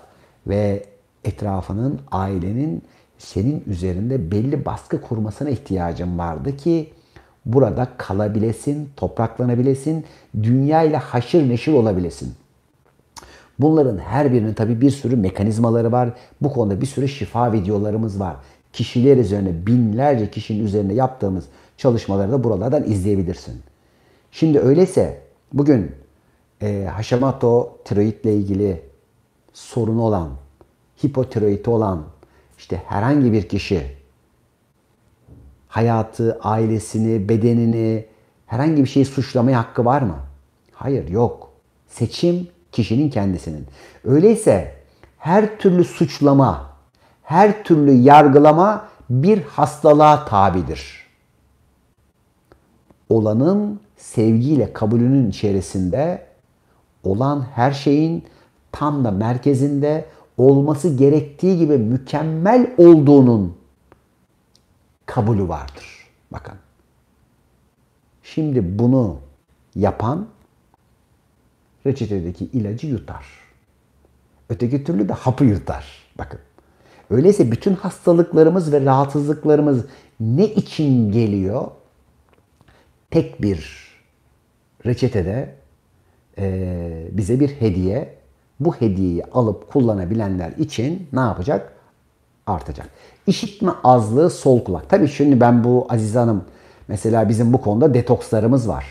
ve etrafının, ailenin senin üzerinde belli baskı kurmasına ihtiyacın vardı ki burada kalabilesin, topraklanabilesin, dünya ile haşır neşir olabilesin. Bunların her birinin tabi bir sürü mekanizmaları var. Bu konuda bir sürü şifa videolarımız var. Kişiler üzerine, binlerce kişinin üzerine yaptığımız çalışmaları da buralardan izleyebilirsin. Şimdi öyleyse bugün e, Hashimoto tiroidle ilgili sorunu olan hipotiroid olan işte herhangi bir kişi hayatı, ailesini, bedenini, herhangi bir şeyi suçlamaya hakkı var mı? Hayır, yok. Seçim kişinin kendisinin. Öyleyse her türlü suçlama, her türlü yargılama bir hastalığa tabidir. Olanın sevgiyle kabulünün içerisinde olan her şeyin tam da merkezinde olması gerektiği gibi mükemmel olduğunun kabulü vardır. Bakın. Şimdi bunu yapan reçetedeki ilacı yutar. Öteki türlü de hapı yutar. Bakın. Öyleyse bütün hastalıklarımız ve rahatsızlıklarımız ne için geliyor? Tek bir reçetede e, bize bir hediye bu hediyeyi alıp kullanabilenler için ne yapacak? Artacak. İşitme azlığı sol kulak. Tabii şimdi ben bu aziz Hanım mesela bizim bu konuda detokslarımız var.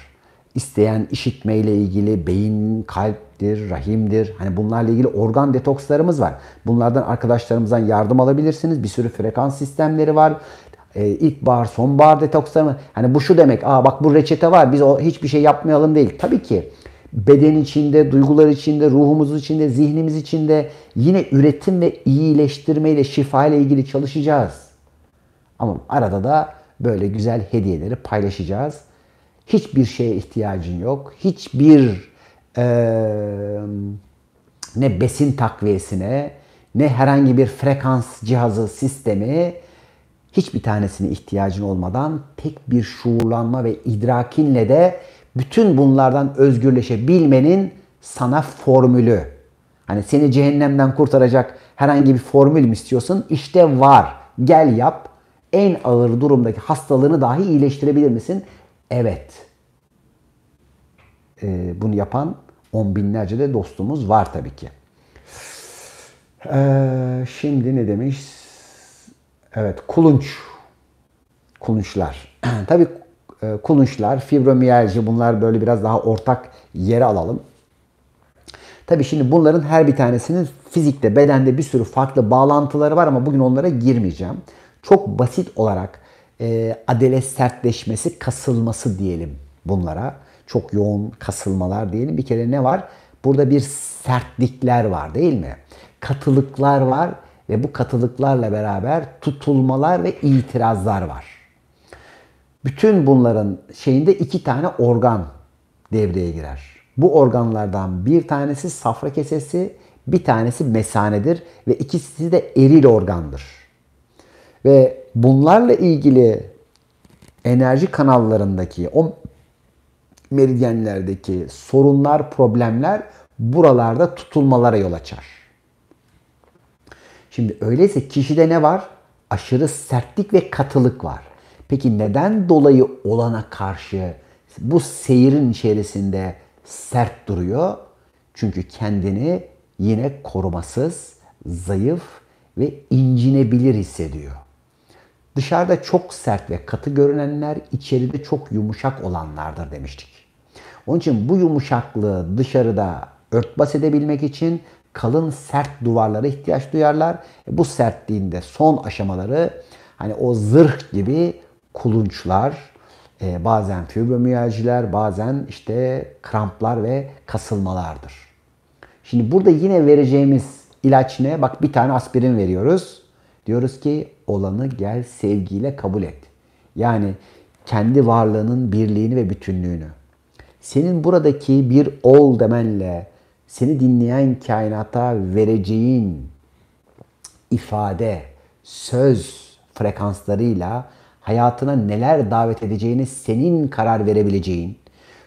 İsteyen işitmeyle ilgili beyin, kalptir, rahimdir. Hani bunlarla ilgili organ detokslarımız var. Bunlardan arkadaşlarımızdan yardım alabilirsiniz. Bir sürü frekans sistemleri var İlk ee, ilkbahar, sonbahar detoksları mı? Hani bu şu demek. Aa bak bu reçete var. Biz o hiçbir şey yapmayalım değil. Tabii ki beden içinde, duygular içinde, ruhumuz içinde, zihnimiz içinde yine üretim ve iyileştirmeyle, şifa ile ilgili çalışacağız. Ama arada da böyle güzel hediyeleri paylaşacağız. Hiçbir şeye ihtiyacın yok. Hiçbir e, ne besin takviyesine ne herhangi bir frekans cihazı sistemi hiçbir tanesine ihtiyacın olmadan tek bir şuurlanma ve idrakinle de bütün bunlardan özgürleşebilmenin sana formülü. Hani seni cehennemden kurtaracak herhangi bir formül mü istiyorsun? İşte var. Gel yap. En ağır durumdaki hastalığını dahi iyileştirebilir misin? Evet. Ee, bunu yapan on binlerce de dostumuz var tabii ki. Ee, şimdi ne demiş? Evet kulunç. Kulunçlar. tabii e, kulunçlar, fibromiyalji bunlar böyle biraz daha ortak yere alalım. Tabii şimdi bunların her bir tanesinin fizikte, bedende bir sürü farklı bağlantıları var ama bugün onlara girmeyeceğim. Çok basit olarak e, adele sertleşmesi, kasılması diyelim bunlara. Çok yoğun kasılmalar diyelim. Bir kere ne var? Burada bir sertlikler var değil mi? Katılıklar var ve bu katılıklarla beraber tutulmalar ve itirazlar var. Bütün bunların şeyinde iki tane organ devreye girer. Bu organlardan bir tanesi safra kesesi, bir tanesi mesanedir ve ikisi de eril organdır. Ve bunlarla ilgili enerji kanallarındaki o meridyenlerdeki sorunlar, problemler buralarda tutulmalara yol açar. Şimdi öyleyse kişide ne var? Aşırı sertlik ve katılık var. Peki neden dolayı olana karşı bu seyirin içerisinde sert duruyor? Çünkü kendini yine korumasız, zayıf ve incinebilir hissediyor. Dışarıda çok sert ve katı görünenler içeride çok yumuşak olanlardır demiştik. Onun için bu yumuşaklığı dışarıda örtbas edebilmek için kalın sert duvarlara ihtiyaç duyarlar. E, bu sertliğinde son aşamaları hani o zırh gibi kulunçlar, e, bazen fibromiyaljiler, bazen işte kramplar ve kasılmalardır. Şimdi burada yine vereceğimiz ilaç ne? Bak bir tane aspirin veriyoruz. Diyoruz ki olanı gel sevgiyle kabul et. Yani kendi varlığının birliğini ve bütünlüğünü. Senin buradaki bir ol demenle seni dinleyen kainata vereceğin ifade, söz frekanslarıyla hayatına neler davet edeceğini senin karar verebileceğin,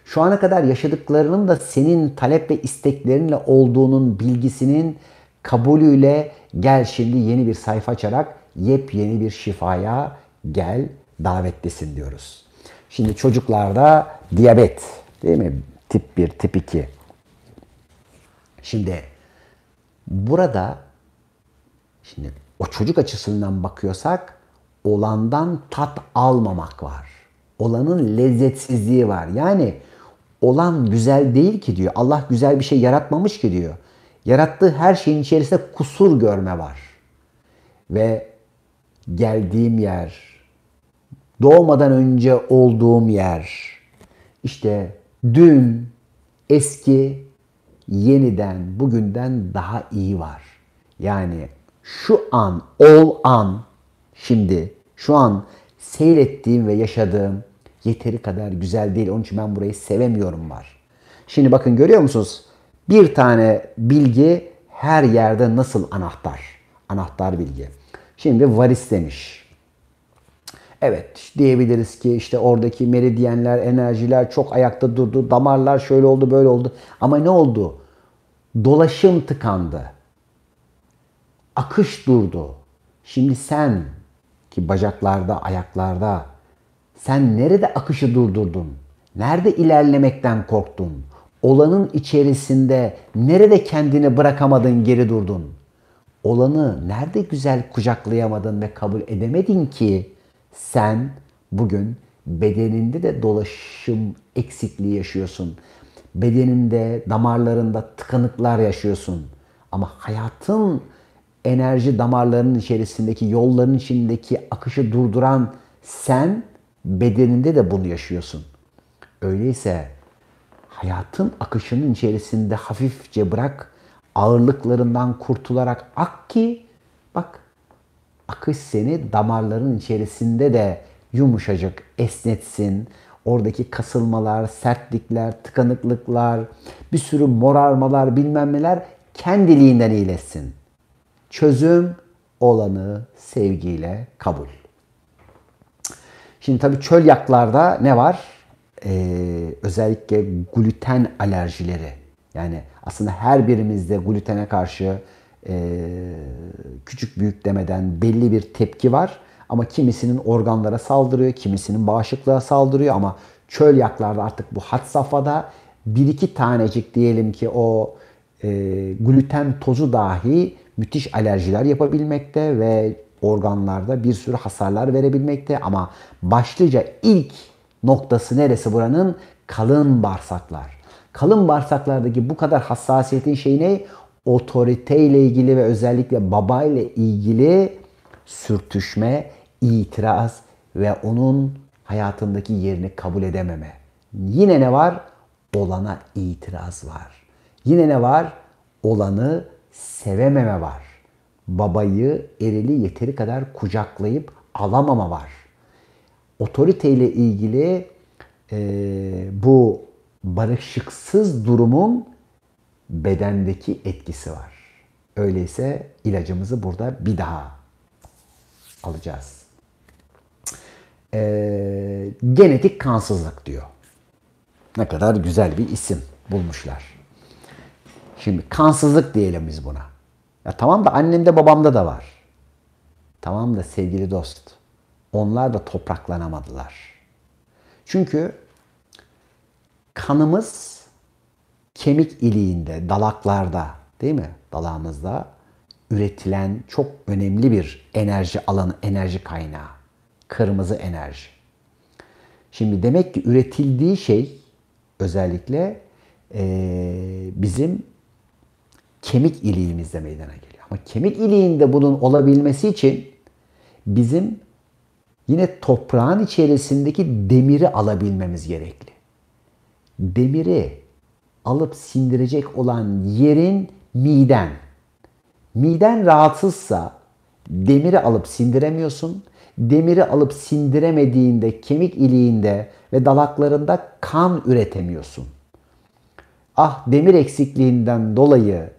şu ana kadar yaşadıklarının da senin talep ve isteklerinle olduğunun bilgisinin kabulüyle gel şimdi yeni bir sayfa açarak yepyeni bir şifaya gel davetlisin diyoruz. Şimdi çocuklarda diyabet değil mi? Tip 1, tip 2. Şimdi burada şimdi o çocuk açısından bakıyorsak olandan tat almamak var. Olanın lezzetsizliği var. Yani olan güzel değil ki diyor. Allah güzel bir şey yaratmamış ki diyor. Yarattığı her şeyin içerisinde kusur görme var. Ve geldiğim yer, doğmadan önce olduğum yer, işte dün, eski, yeniden, bugünden daha iyi var. Yani şu an, ol an şimdi, şu an seyrettiğim ve yaşadığım yeteri kadar güzel değil. Onun için ben burayı sevemiyorum var. Şimdi bakın görüyor musunuz? Bir tane bilgi her yerde nasıl anahtar? Anahtar bilgi. Şimdi varis demiş. Evet diyebiliriz ki işte oradaki meridyenler, enerjiler çok ayakta durdu. Damarlar şöyle oldu böyle oldu. Ama ne oldu? Dolaşım tıkandı. Akış durdu. Şimdi sen ki bacaklarda, ayaklarda. Sen nerede akışı durdurdun? Nerede ilerlemekten korktun? Olanın içerisinde nerede kendini bırakamadın, geri durdun? Olanı nerede güzel kucaklayamadın ve kabul edemedin ki sen bugün bedeninde de dolaşım eksikliği yaşıyorsun. Bedeninde, damarlarında tıkanıklar yaşıyorsun. Ama hayatın enerji damarlarının içerisindeki yolların içindeki akışı durduran sen bedeninde de bunu yaşıyorsun. Öyleyse hayatın akışının içerisinde hafifçe bırak, ağırlıklarından kurtularak ak ki bak akış seni damarların içerisinde de yumuşacık esnetsin. Oradaki kasılmalar, sertlikler, tıkanıklıklar, bir sürü morarmalar bilmem neler kendiliğinden iyileşsin.'' Çözüm olanı sevgiyle kabul. Şimdi tabii çöl yaklarda ne var? Ee, özellikle gluten alerjileri. Yani aslında her birimizde glutene karşı e, küçük büyük demeden belli bir tepki var. Ama kimisinin organlara saldırıyor, kimisinin bağışıklığa saldırıyor ama çöl yaklarda artık bu hat safhada bir iki tanecik diyelim ki o e, gluten tozu dahi müthiş alerjiler yapabilmekte ve organlarda bir sürü hasarlar verebilmekte ama başlıca ilk noktası neresi buranın? Kalın bağırsaklar. Kalın bağırsaklardaki bu kadar hassasiyetin şeyi ne? Otoriteyle ilgili ve özellikle baba ile ilgili sürtüşme, itiraz ve onun hayatındaki yerini kabul edememe. Yine ne var? Olana itiraz var. Yine ne var? Olanı sevememe var. Babayı, erili yeteri kadar kucaklayıp alamama var. Otoriteyle ilgili e, bu barışıksız durumun bedendeki etkisi var. Öyleyse ilacımızı burada bir daha alacağız. Ee, genetik kansızlık diyor. Ne kadar güzel bir isim bulmuşlar. Şimdi kansızlık diyelim biz buna. Ya tamam da annemde babamda da var. Tamam da sevgili dost. Onlar da topraklanamadılar. Çünkü kanımız kemik iliğinde, dalaklarda değil mi? Dalağımızda üretilen çok önemli bir enerji alanı, enerji kaynağı. Kırmızı enerji. Şimdi demek ki üretildiği şey özellikle e, bizim kemik iliğimizde meydana geliyor. Ama kemik iliğinde bunun olabilmesi için bizim yine toprağın içerisindeki demiri alabilmemiz gerekli. Demiri alıp sindirecek olan yerin miden. Miden rahatsızsa demiri alıp sindiremiyorsun. Demiri alıp sindiremediğinde kemik iliğinde ve dalaklarında kan üretemiyorsun. Ah demir eksikliğinden dolayı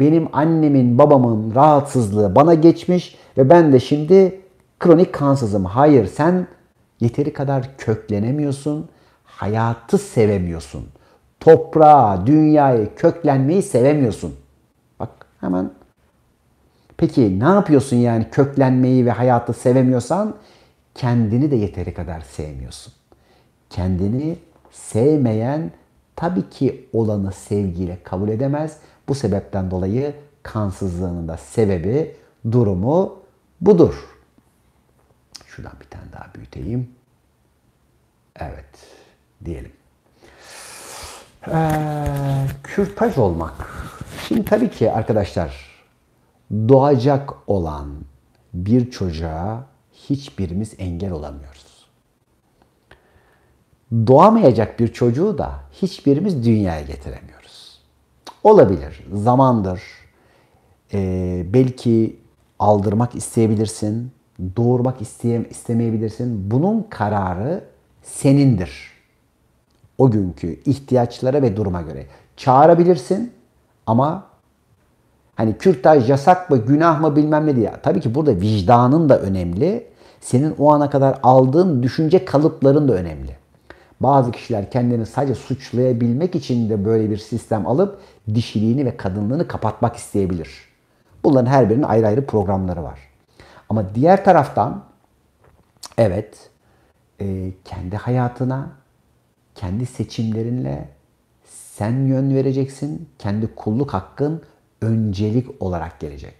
benim annemin babamın rahatsızlığı bana geçmiş ve ben de şimdi kronik kansızım. Hayır sen yeteri kadar köklenemiyorsun, hayatı sevemiyorsun. Toprağa, dünyayı, köklenmeyi sevemiyorsun. Bak hemen Peki ne yapıyorsun yani köklenmeyi ve hayatı sevemiyorsan? Kendini de yeteri kadar sevmiyorsun. Kendini sevmeyen tabii ki olanı sevgiyle kabul edemez bu sebepten dolayı kansızlığının da sebebi, durumu budur. Şuradan bir tane daha büyüteyim. Evet, diyelim. Ee, kürtaj olmak. Şimdi tabii ki arkadaşlar doğacak olan bir çocuğa hiçbirimiz engel olamıyoruz. Doğamayacak bir çocuğu da hiçbirimiz dünyaya getiremiyoruz. Olabilir. Zamandır. Ee, belki aldırmak isteyebilirsin. Doğurmak isteye, istemeyebilirsin. Bunun kararı senindir. O günkü ihtiyaçlara ve duruma göre. Çağırabilirsin ama hani kürtaj yasak mı günah mı bilmem ne diye. Tabii ki burada vicdanın da önemli. Senin o ana kadar aldığın düşünce kalıpların da önemli. Bazı kişiler kendini sadece suçlayabilmek için de böyle bir sistem alıp dişiliğini ve kadınlığını kapatmak isteyebilir. Bunların her birinin ayrı ayrı programları var. Ama diğer taraftan evet e, kendi hayatına, kendi seçimlerinle sen yön vereceksin. Kendi kulluk hakkın öncelik olarak gelecek.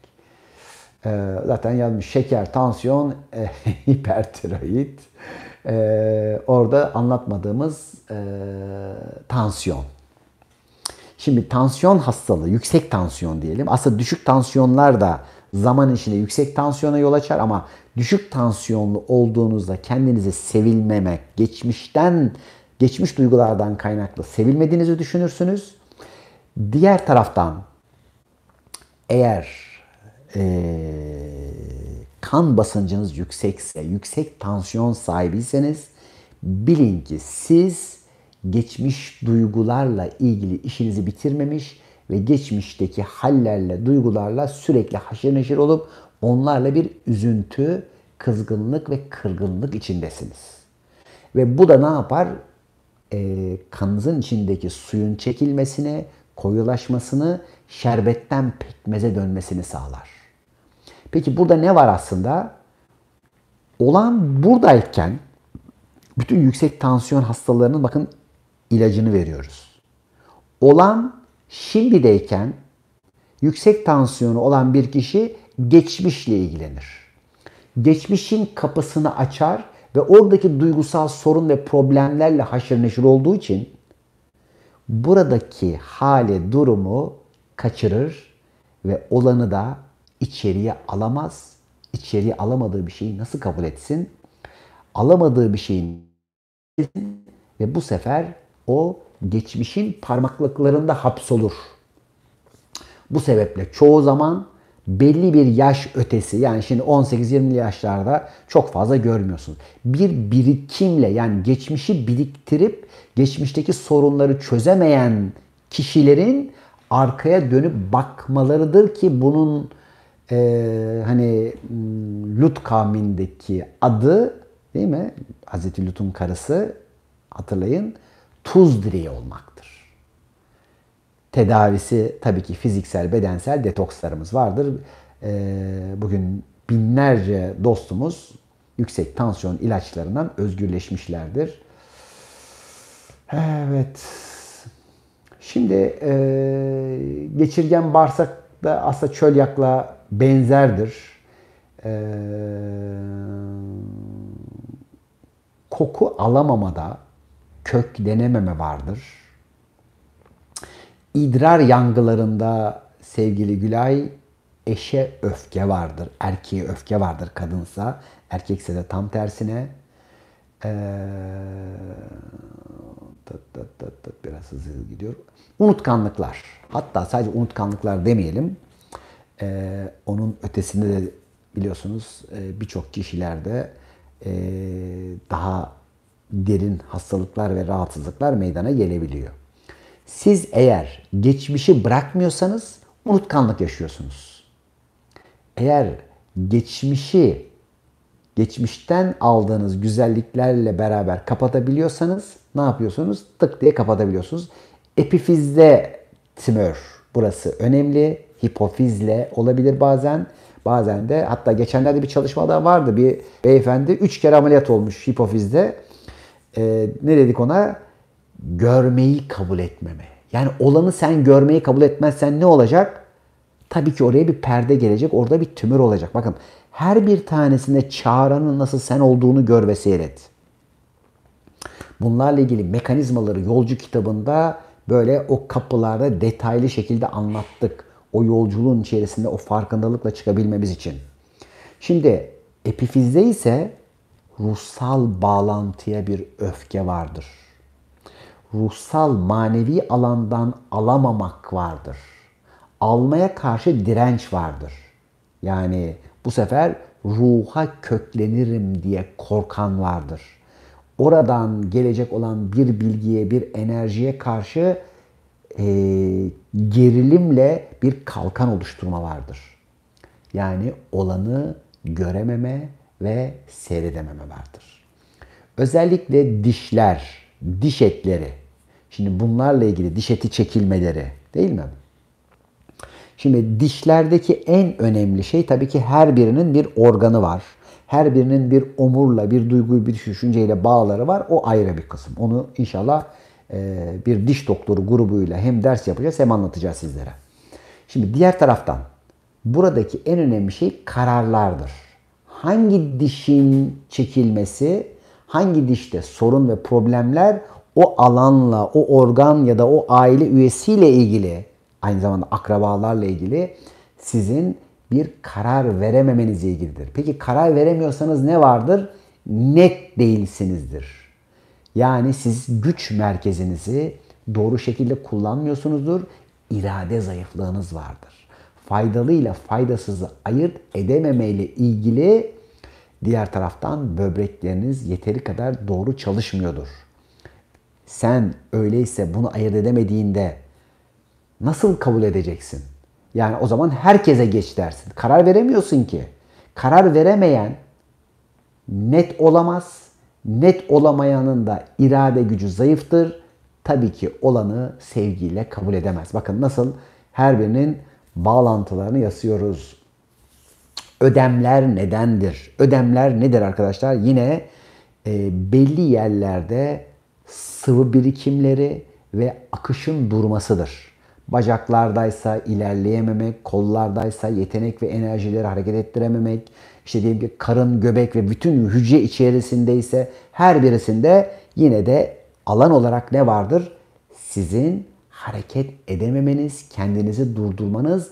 E, zaten yazmış şeker, tansiyon, e, hipertiroid, e, orada anlatmadığımız e, tansiyon. Şimdi tansiyon hastalığı, yüksek tansiyon diyelim. Aslında düşük tansiyonlar da zaman içinde yüksek tansiyona yol açar ama düşük tansiyonlu olduğunuzda kendinize sevilmemek, geçmişten, geçmiş duygulardan kaynaklı sevilmediğinizi düşünürsünüz. Diğer taraftan eğer e, kan basıncınız yüksekse, yüksek tansiyon sahibiyseniz bilin ki siz geçmiş duygularla ilgili işinizi bitirmemiş ve geçmişteki hallerle, duygularla sürekli haşır neşir olup onlarla bir üzüntü, kızgınlık ve kırgınlık içindesiniz. Ve bu da ne yapar? E, kanınızın içindeki suyun çekilmesini, koyulaşmasını, şerbetten pekmeze dönmesini sağlar. Peki burada ne var aslında? Olan buradayken bütün yüksek tansiyon hastalarının bakın ilacını veriyoruz. Olan şimdideyken yüksek tansiyonu olan bir kişi geçmişle ilgilenir. Geçmişin kapısını açar ve oradaki duygusal sorun ve problemlerle haşır neşir olduğu için buradaki hali, durumu kaçırır ve olanı da içeriye alamaz. İçeriye alamadığı bir şeyi nasıl kabul etsin? Alamadığı bir şeyin ve bu sefer o geçmişin parmaklıklarında hapsolur. Bu sebeple çoğu zaman belli bir yaş ötesi yani şimdi 18-20 yaşlarda çok fazla görmüyorsunuz. Bir birikimle yani geçmişi biriktirip geçmişteki sorunları çözemeyen kişilerin arkaya dönüp bakmalarıdır ki bunun e, hani hmm, Lut kavmindeki adı değil mi? Hazreti Lut'un karısı hatırlayın tuz direği olmaktır. Tedavisi tabii ki fiziksel, bedensel detokslarımız vardır. E, bugün binlerce dostumuz yüksek tansiyon ilaçlarından özgürleşmişlerdir. Evet. Şimdi e, geçirgen bağırsakta aslında çölyakla benzerdir. Ee, koku alamamada köklenememe vardır. İdrar yangılarında sevgili Gülay eşe öfke vardır. Erkeğe öfke vardır kadınsa. Erkekse de tam tersine. Ee, biraz hızlı gidiyor. Unutkanlıklar. Hatta sadece unutkanlıklar demeyelim. E, onun ötesinde de biliyorsunuz e, birçok kişilerde e, daha derin hastalıklar ve rahatsızlıklar meydana gelebiliyor. Siz eğer geçmişi bırakmıyorsanız unutkanlık yaşıyorsunuz. Eğer geçmişi geçmişten aldığınız güzelliklerle beraber kapatabiliyorsanız ne yapıyorsunuz? Tık diye kapatabiliyorsunuz. Epifizde tümör burası önemli hipofizle olabilir bazen. Bazen de hatta geçenlerde bir çalışmada vardı bir beyefendi 3 kere ameliyat olmuş hipofizde. Ee, ne dedik ona? Görmeyi kabul etmeme. Yani olanı sen görmeyi kabul etmezsen ne olacak? Tabii ki oraya bir perde gelecek. Orada bir tümör olacak. Bakın her bir tanesinde çağıranın nasıl sen olduğunu gör ve seyret. Bunlarla ilgili mekanizmaları yolcu kitabında böyle o kapılarda detaylı şekilde anlattık o yolculuğun içerisinde o farkındalıkla çıkabilmemiz için. Şimdi epifizde ise ruhsal bağlantıya bir öfke vardır. Ruhsal manevi alandan alamamak vardır. Almaya karşı direnç vardır. Yani bu sefer ruha köklenirim diye korkan vardır. Oradan gelecek olan bir bilgiye, bir enerjiye karşı e, gerilimle bir kalkan oluşturma vardır. Yani olanı görememe ve seyredememe vardır. Özellikle dişler, diş etleri. Şimdi bunlarla ilgili diş eti çekilmeleri değil mi? Şimdi dişlerdeki en önemli şey tabii ki her birinin bir organı var. Her birinin bir omurla, bir duyguyu, bir düşünceyle bağları var. O ayrı bir kısım. Onu inşallah e, bir diş doktoru grubuyla hem ders yapacağız hem anlatacağız sizlere. Şimdi diğer taraftan buradaki en önemli şey kararlardır. Hangi dişin çekilmesi, hangi dişte sorun ve problemler o alanla, o organ ya da o aile üyesiyle ilgili, aynı zamanda akrabalarla ilgili sizin bir karar verememenizle ilgilidir. Peki karar veremiyorsanız ne vardır? Net değilsinizdir. Yani siz güç merkezinizi doğru şekilde kullanmıyorsunuzdur. İrade zayıflığınız vardır. Faydalıyla faydasızı ayırt edememeyle ilgili diğer taraftan böbrekleriniz yeteri kadar doğru çalışmıyordur. Sen öyleyse bunu ayırt edemediğinde nasıl kabul edeceksin? Yani o zaman herkese geç dersin. Karar veremiyorsun ki. Karar veremeyen net olamaz, Net olamayanın da irade gücü zayıftır. Tabii ki olanı sevgiyle kabul edemez. Bakın nasıl her birinin bağlantılarını yasıyoruz. Ödemler nedendir? Ödemler nedir arkadaşlar? Yine e, belli yerlerde sıvı birikimleri ve akışın durmasıdır. Bacaklardaysa ilerleyememek, kollardaysa yetenek ve enerjileri hareket ettirememek, işte diyelim ki karın, göbek ve bütün hücre içerisinde ise her birisinde yine de alan olarak ne vardır? Sizin hareket edememeniz, kendinizi durdurmanız,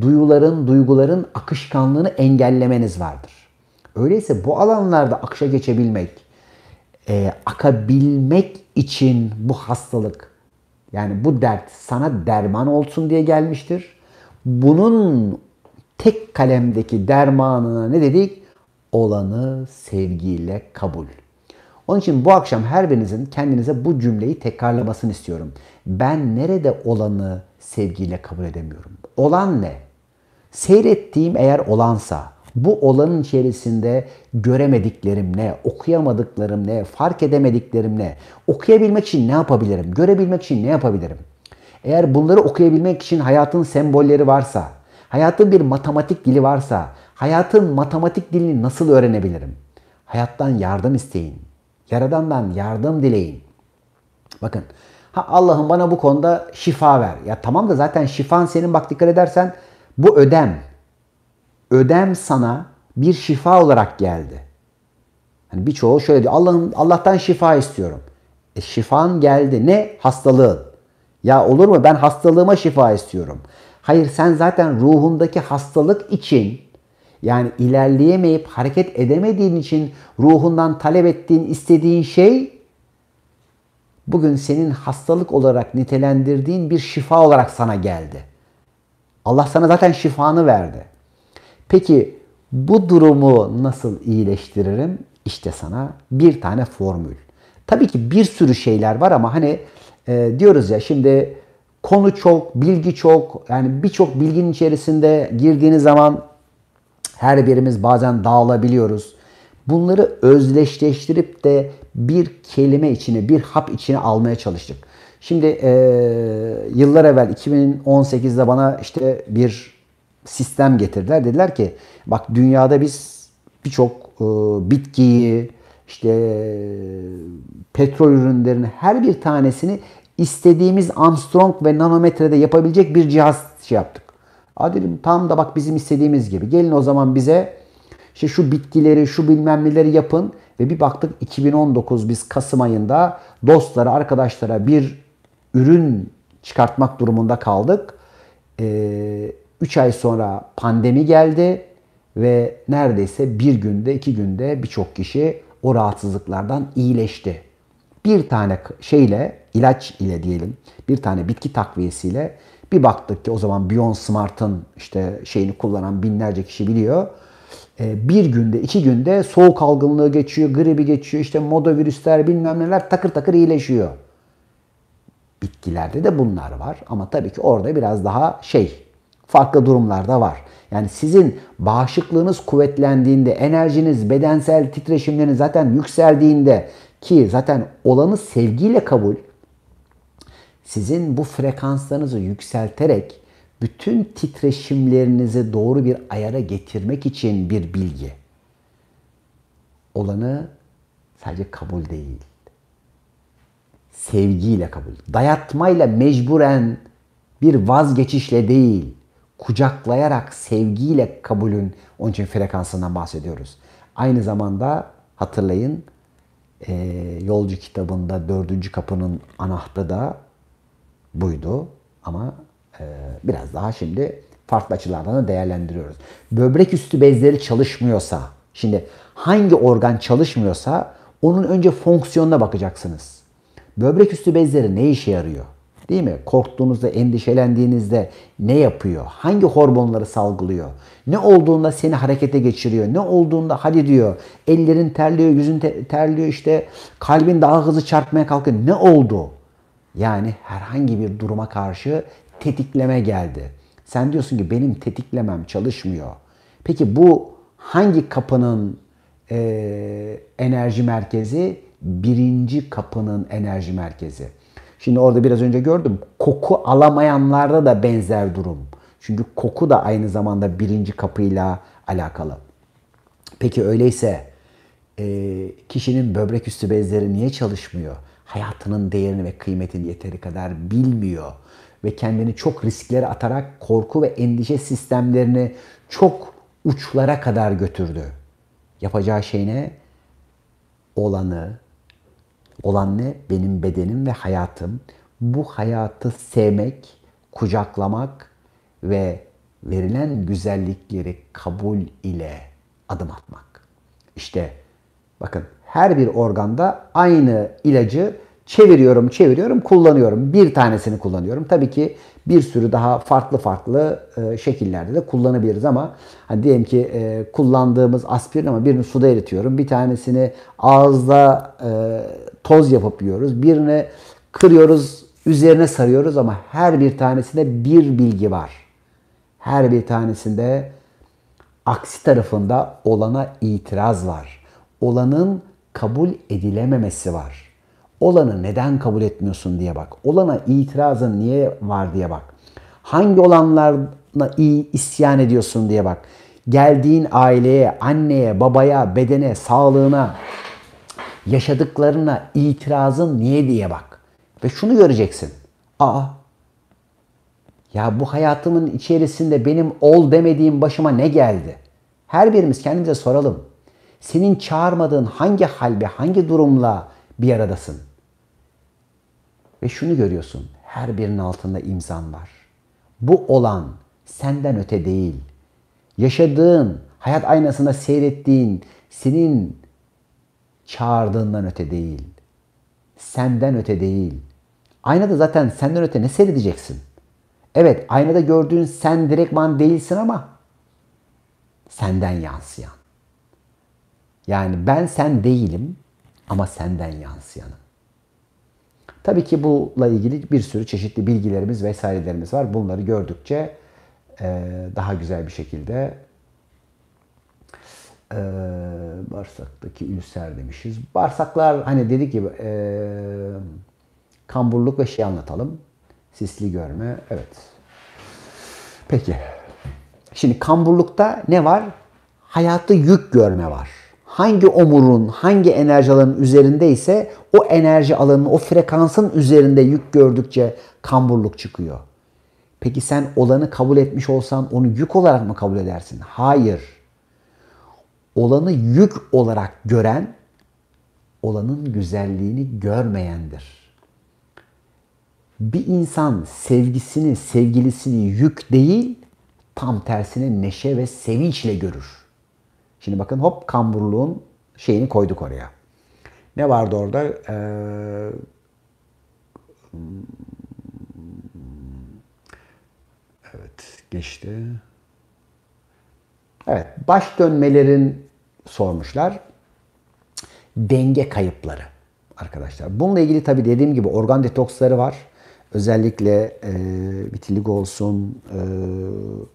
duyuların, duyguların akışkanlığını engellemeniz vardır. Öyleyse bu alanlarda akışa geçebilmek, e, akabilmek için bu hastalık yani bu dert sana derman olsun diye gelmiştir. Bunun tek kalemdeki dermanına ne dedik? Olanı sevgiyle kabul. Onun için bu akşam her birinizin kendinize bu cümleyi tekrarlamasını istiyorum. Ben nerede olanı sevgiyle kabul edemiyorum? Olan ne? Seyrettiğim eğer olansa, bu olanın içerisinde göremediklerim ne, okuyamadıklarım ne, fark edemediklerim ne, okuyabilmek için ne yapabilirim, görebilmek için ne yapabilirim? Eğer bunları okuyabilmek için hayatın sembolleri varsa, Hayatın bir matematik dili varsa hayatın matematik dilini nasıl öğrenebilirim? Hayattan yardım isteyin. Yaradandan yardım dileyin. Bakın ha Allah'ım bana bu konuda şifa ver. Ya tamam da zaten şifan senin bak dikkat edersen bu ödem. Ödem sana bir şifa olarak geldi. Hani birçoğu şöyle diyor. Allah'ım Allah'tan şifa istiyorum. E şifan geldi. Ne? Hastalığın. Ya olur mu? Ben hastalığıma şifa istiyorum. Hayır sen zaten ruhundaki hastalık için yani ilerleyemeyip hareket edemediğin için ruhundan talep ettiğin, istediğin şey bugün senin hastalık olarak nitelendirdiğin bir şifa olarak sana geldi. Allah sana zaten şifanı verdi. Peki bu durumu nasıl iyileştiririm? İşte sana bir tane formül. Tabii ki bir sürü şeyler var ama hani e, diyoruz ya şimdi Konu çok, bilgi çok. Yani birçok bilginin içerisinde girdiğiniz zaman her birimiz bazen dağılabiliyoruz. Bunları özdeşleştirip de bir kelime içine, bir hap içine almaya çalıştık. Şimdi e, yıllar evvel 2018'de bana işte bir sistem getirdiler. Dediler ki bak dünyada biz birçok e, bitkiyi, işte petrol ürünlerinin her bir tanesini istediğimiz Armstrong ve nanometrede yapabilecek bir cihaz şey yaptık. Aa dedim tam da bak bizim istediğimiz gibi. Gelin o zaman bize işte şu bitkileri, şu bilmem neleri yapın. Ve bir baktık 2019 biz Kasım ayında dostlara, arkadaşlara bir ürün çıkartmak durumunda kaldık. 3 ee, üç ay sonra pandemi geldi ve neredeyse bir günde, iki günde birçok kişi o rahatsızlıklardan iyileşti. Bir tane şeyle, ilaç ile diyelim bir tane bitki takviyesiyle bir baktık ki o zaman Beyond Smart'ın işte şeyini kullanan binlerce kişi biliyor. Ee, bir günde, iki günde soğuk algınlığı geçiyor, gribi geçiyor, işte modovirüsler, virüsler bilmem neler takır takır iyileşiyor. Bitkilerde de bunlar var ama tabii ki orada biraz daha şey, farklı durumlarda var. Yani sizin bağışıklığınız kuvvetlendiğinde, enerjiniz, bedensel titreşimlerin zaten yükseldiğinde ki zaten olanı sevgiyle kabul, sizin bu frekanslarınızı yükselterek bütün titreşimlerinizi doğru bir ayara getirmek için bir bilgi. Olanı sadece kabul değil. Sevgiyle kabul. Dayatmayla mecburen bir vazgeçişle değil. Kucaklayarak sevgiyle kabulün onun için frekansından bahsediyoruz. Aynı zamanda hatırlayın e, yolcu kitabında dördüncü kapının anahtarı da buydu ama e, biraz daha şimdi farklı açılardan da değerlendiriyoruz. Böbrek üstü bezleri çalışmıyorsa, şimdi hangi organ çalışmıyorsa onun önce fonksiyonuna bakacaksınız. Böbrek üstü bezleri ne işe yarıyor? Değil mi? Korktuğunuzda, endişelendiğinizde ne yapıyor? Hangi hormonları salgılıyor? Ne olduğunda seni harekete geçiriyor? Ne olduğunda hadi diyor. Ellerin terliyor, yüzün terliyor işte. Kalbin daha hızlı çarpmaya kalkıyor. Ne oldu? Yani herhangi bir duruma karşı tetikleme geldi. Sen diyorsun ki benim tetiklemem çalışmıyor. Peki bu hangi kapının e, enerji merkezi? Birinci kapının enerji merkezi. Şimdi orada biraz önce gördüm. Koku alamayanlarda da benzer durum. Çünkü koku da aynı zamanda birinci kapıyla alakalı. Peki öyleyse e, kişinin böbrek üstü bezleri niye çalışmıyor? hayatının değerini ve kıymetini yeteri kadar bilmiyor ve kendini çok risklere atarak korku ve endişe sistemlerini çok uçlara kadar götürdü. Yapacağı şey ne? Olanı, olan ne? Benim bedenim ve hayatım. Bu hayatı sevmek, kucaklamak ve verilen güzellikleri kabul ile adım atmak. İşte bakın her bir organda aynı ilacı Çeviriyorum, çeviriyorum, kullanıyorum. Bir tanesini kullanıyorum. Tabii ki bir sürü daha farklı farklı e, şekillerde de kullanabiliriz ama hani diyelim ki e, kullandığımız aspirin ama birini suda eritiyorum. Bir tanesini ağızda e, toz yapıp yiyoruz. Birini kırıyoruz, üzerine sarıyoruz ama her bir tanesinde bir bilgi var. Her bir tanesinde aksi tarafında olana itiraz var. Olanın kabul edilememesi var. Olanı neden kabul etmiyorsun diye bak. Olana itirazın niye var diye bak. Hangi olanlarına iyi isyan ediyorsun diye bak. Geldiğin aileye, anneye, babaya, bedene, sağlığına, yaşadıklarına itirazın niye diye bak. Ve şunu göreceksin. Aa ya bu hayatımın içerisinde benim ol demediğim başıma ne geldi? Her birimiz kendimize soralım. Senin çağırmadığın hangi halbe, hangi durumla bir aradasın? Ve şunu görüyorsun. Her birinin altında imzan var. Bu olan senden öte değil. Yaşadığın, hayat aynasında seyrettiğin, senin çağırdığından öte değil. Senden öte değil. Aynada zaten senden öte ne seyredeceksin? Evet aynada gördüğün sen direktman değilsin ama senden yansıyan. Yani ben sen değilim ama senden yansıyanım. Tabii ki bununla ilgili bir sürü çeşitli bilgilerimiz vesairelerimiz var. Bunları gördükçe e, daha güzel bir şekilde e, bağırsaktaki ülser demişiz. Bağırsaklar hani dedik ki e, kamburluk ve şey anlatalım. Sisli görme. Evet. Peki. Şimdi kamburlukta ne var? Hayatta yük görme var hangi omurun, hangi enerji alanının ise o enerji alanının, o frekansın üzerinde yük gördükçe kamburluk çıkıyor. Peki sen olanı kabul etmiş olsan onu yük olarak mı kabul edersin? Hayır. Olanı yük olarak gören, olanın güzelliğini görmeyendir. Bir insan sevgisini, sevgilisini yük değil, tam tersine neşe ve sevinçle görür. Şimdi bakın hop kamburluğun şeyini koyduk oraya. Ne vardı orada? Ee, evet geçti. Evet baş dönmelerin sormuşlar. Denge kayıpları arkadaşlar. Bununla ilgili tabi dediğim gibi organ detoksları var. Özellikle e, vitiligo olsun, e,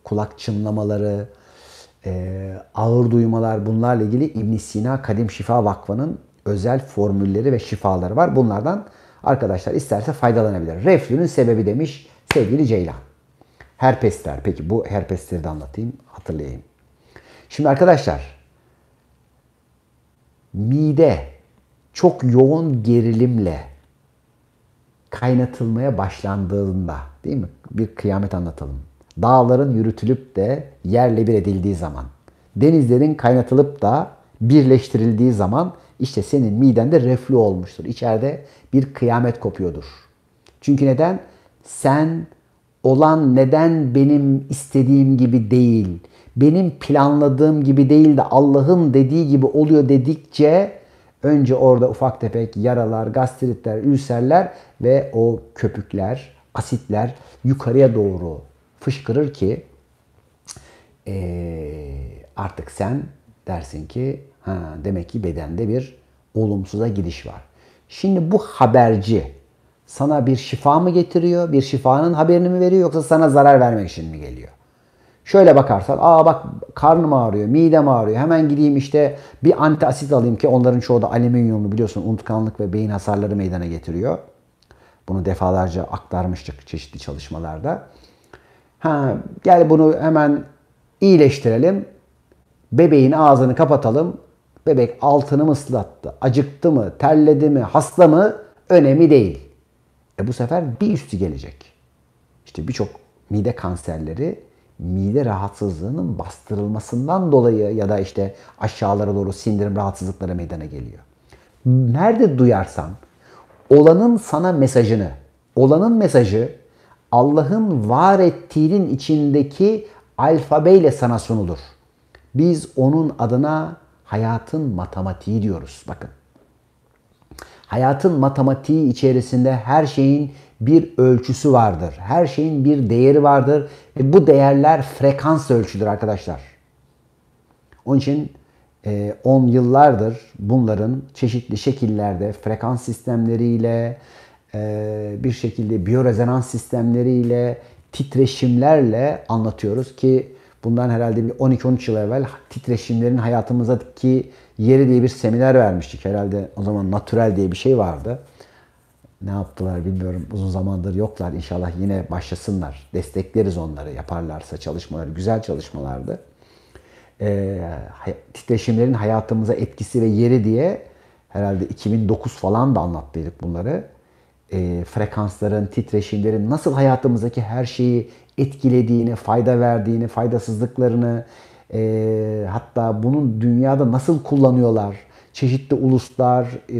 kulak çınlamaları, ee, ağır duymalar bunlarla ilgili İbn Sina Kadim Şifa Vakfı'nın özel formülleri ve şifaları var. Bunlardan arkadaşlar isterse faydalanabilir. Reflünün sebebi demiş sevgili Ceylan. Herpesler. Peki bu herpesleri de anlatayım, hatırlayayım. Şimdi arkadaşlar mide çok yoğun gerilimle kaynatılmaya başlandığında değil mi? Bir kıyamet anlatalım dağların yürütülüp de yerle bir edildiği zaman, denizlerin kaynatılıp da birleştirildiği zaman işte senin midende reflü olmuştur. İçeride bir kıyamet kopuyordur. Çünkü neden? Sen olan neden benim istediğim gibi değil, benim planladığım gibi değil de Allah'ın dediği gibi oluyor dedikçe önce orada ufak tefek yaralar, gastritler, ülserler ve o köpükler, asitler yukarıya doğru fışkırır ki e, artık sen dersin ki ha, demek ki bedende bir olumsuza gidiş var. Şimdi bu haberci sana bir şifa mı getiriyor? Bir şifanın haberini mi veriyor yoksa sana zarar vermek için mi geliyor? Şöyle bakarsan aa bak karnım ağrıyor, midem ağrıyor. Hemen gideyim işte bir antiasit alayım ki onların çoğu da alüminyumlu biliyorsun unutkanlık ve beyin hasarları meydana getiriyor. Bunu defalarca aktarmıştık çeşitli çalışmalarda. Ha, gel bunu hemen iyileştirelim. Bebeğin ağzını kapatalım. Bebek altını mı ıslattı, acıktı mı, terledi mi, hasta mı önemli değil. E bu sefer bir üstü gelecek. İşte birçok mide kanserleri mide rahatsızlığının bastırılmasından dolayı ya da işte aşağılara doğru sindirim rahatsızlıkları meydana geliyor. Nerede duyarsan olanın sana mesajını, olanın mesajı Allah'ın var ettiğinin içindeki alfabeyle sana sunulur. Biz onun adına hayatın matematiği diyoruz. Bakın. Hayatın matematiği içerisinde her şeyin bir ölçüsü vardır. Her şeyin bir değeri vardır. Ve bu değerler frekans ölçüdür arkadaşlar. Onun için 10 e, yıllardır bunların çeşitli şekillerde frekans sistemleriyle, ee, bir şekilde biyorezonans sistemleriyle, titreşimlerle anlatıyoruz ki bundan herhalde bir 12-13 yıl evvel titreşimlerin hayatımızdaki yeri diye bir seminer vermiştik. Herhalde o zaman natürel diye bir şey vardı. Ne yaptılar bilmiyorum. Uzun zamandır yoklar. İnşallah yine başlasınlar. Destekleriz onları yaparlarsa çalışmaları. Güzel çalışmalardı. E, titreşimlerin hayatımıza etkisi ve yeri diye herhalde 2009 falan da anlattıydık bunları e, frekansların, titreşimlerin nasıl hayatımızdaki her şeyi etkilediğini, fayda verdiğini, faydasızlıklarını, e, hatta bunun dünyada nasıl kullanıyorlar, çeşitli uluslar, e,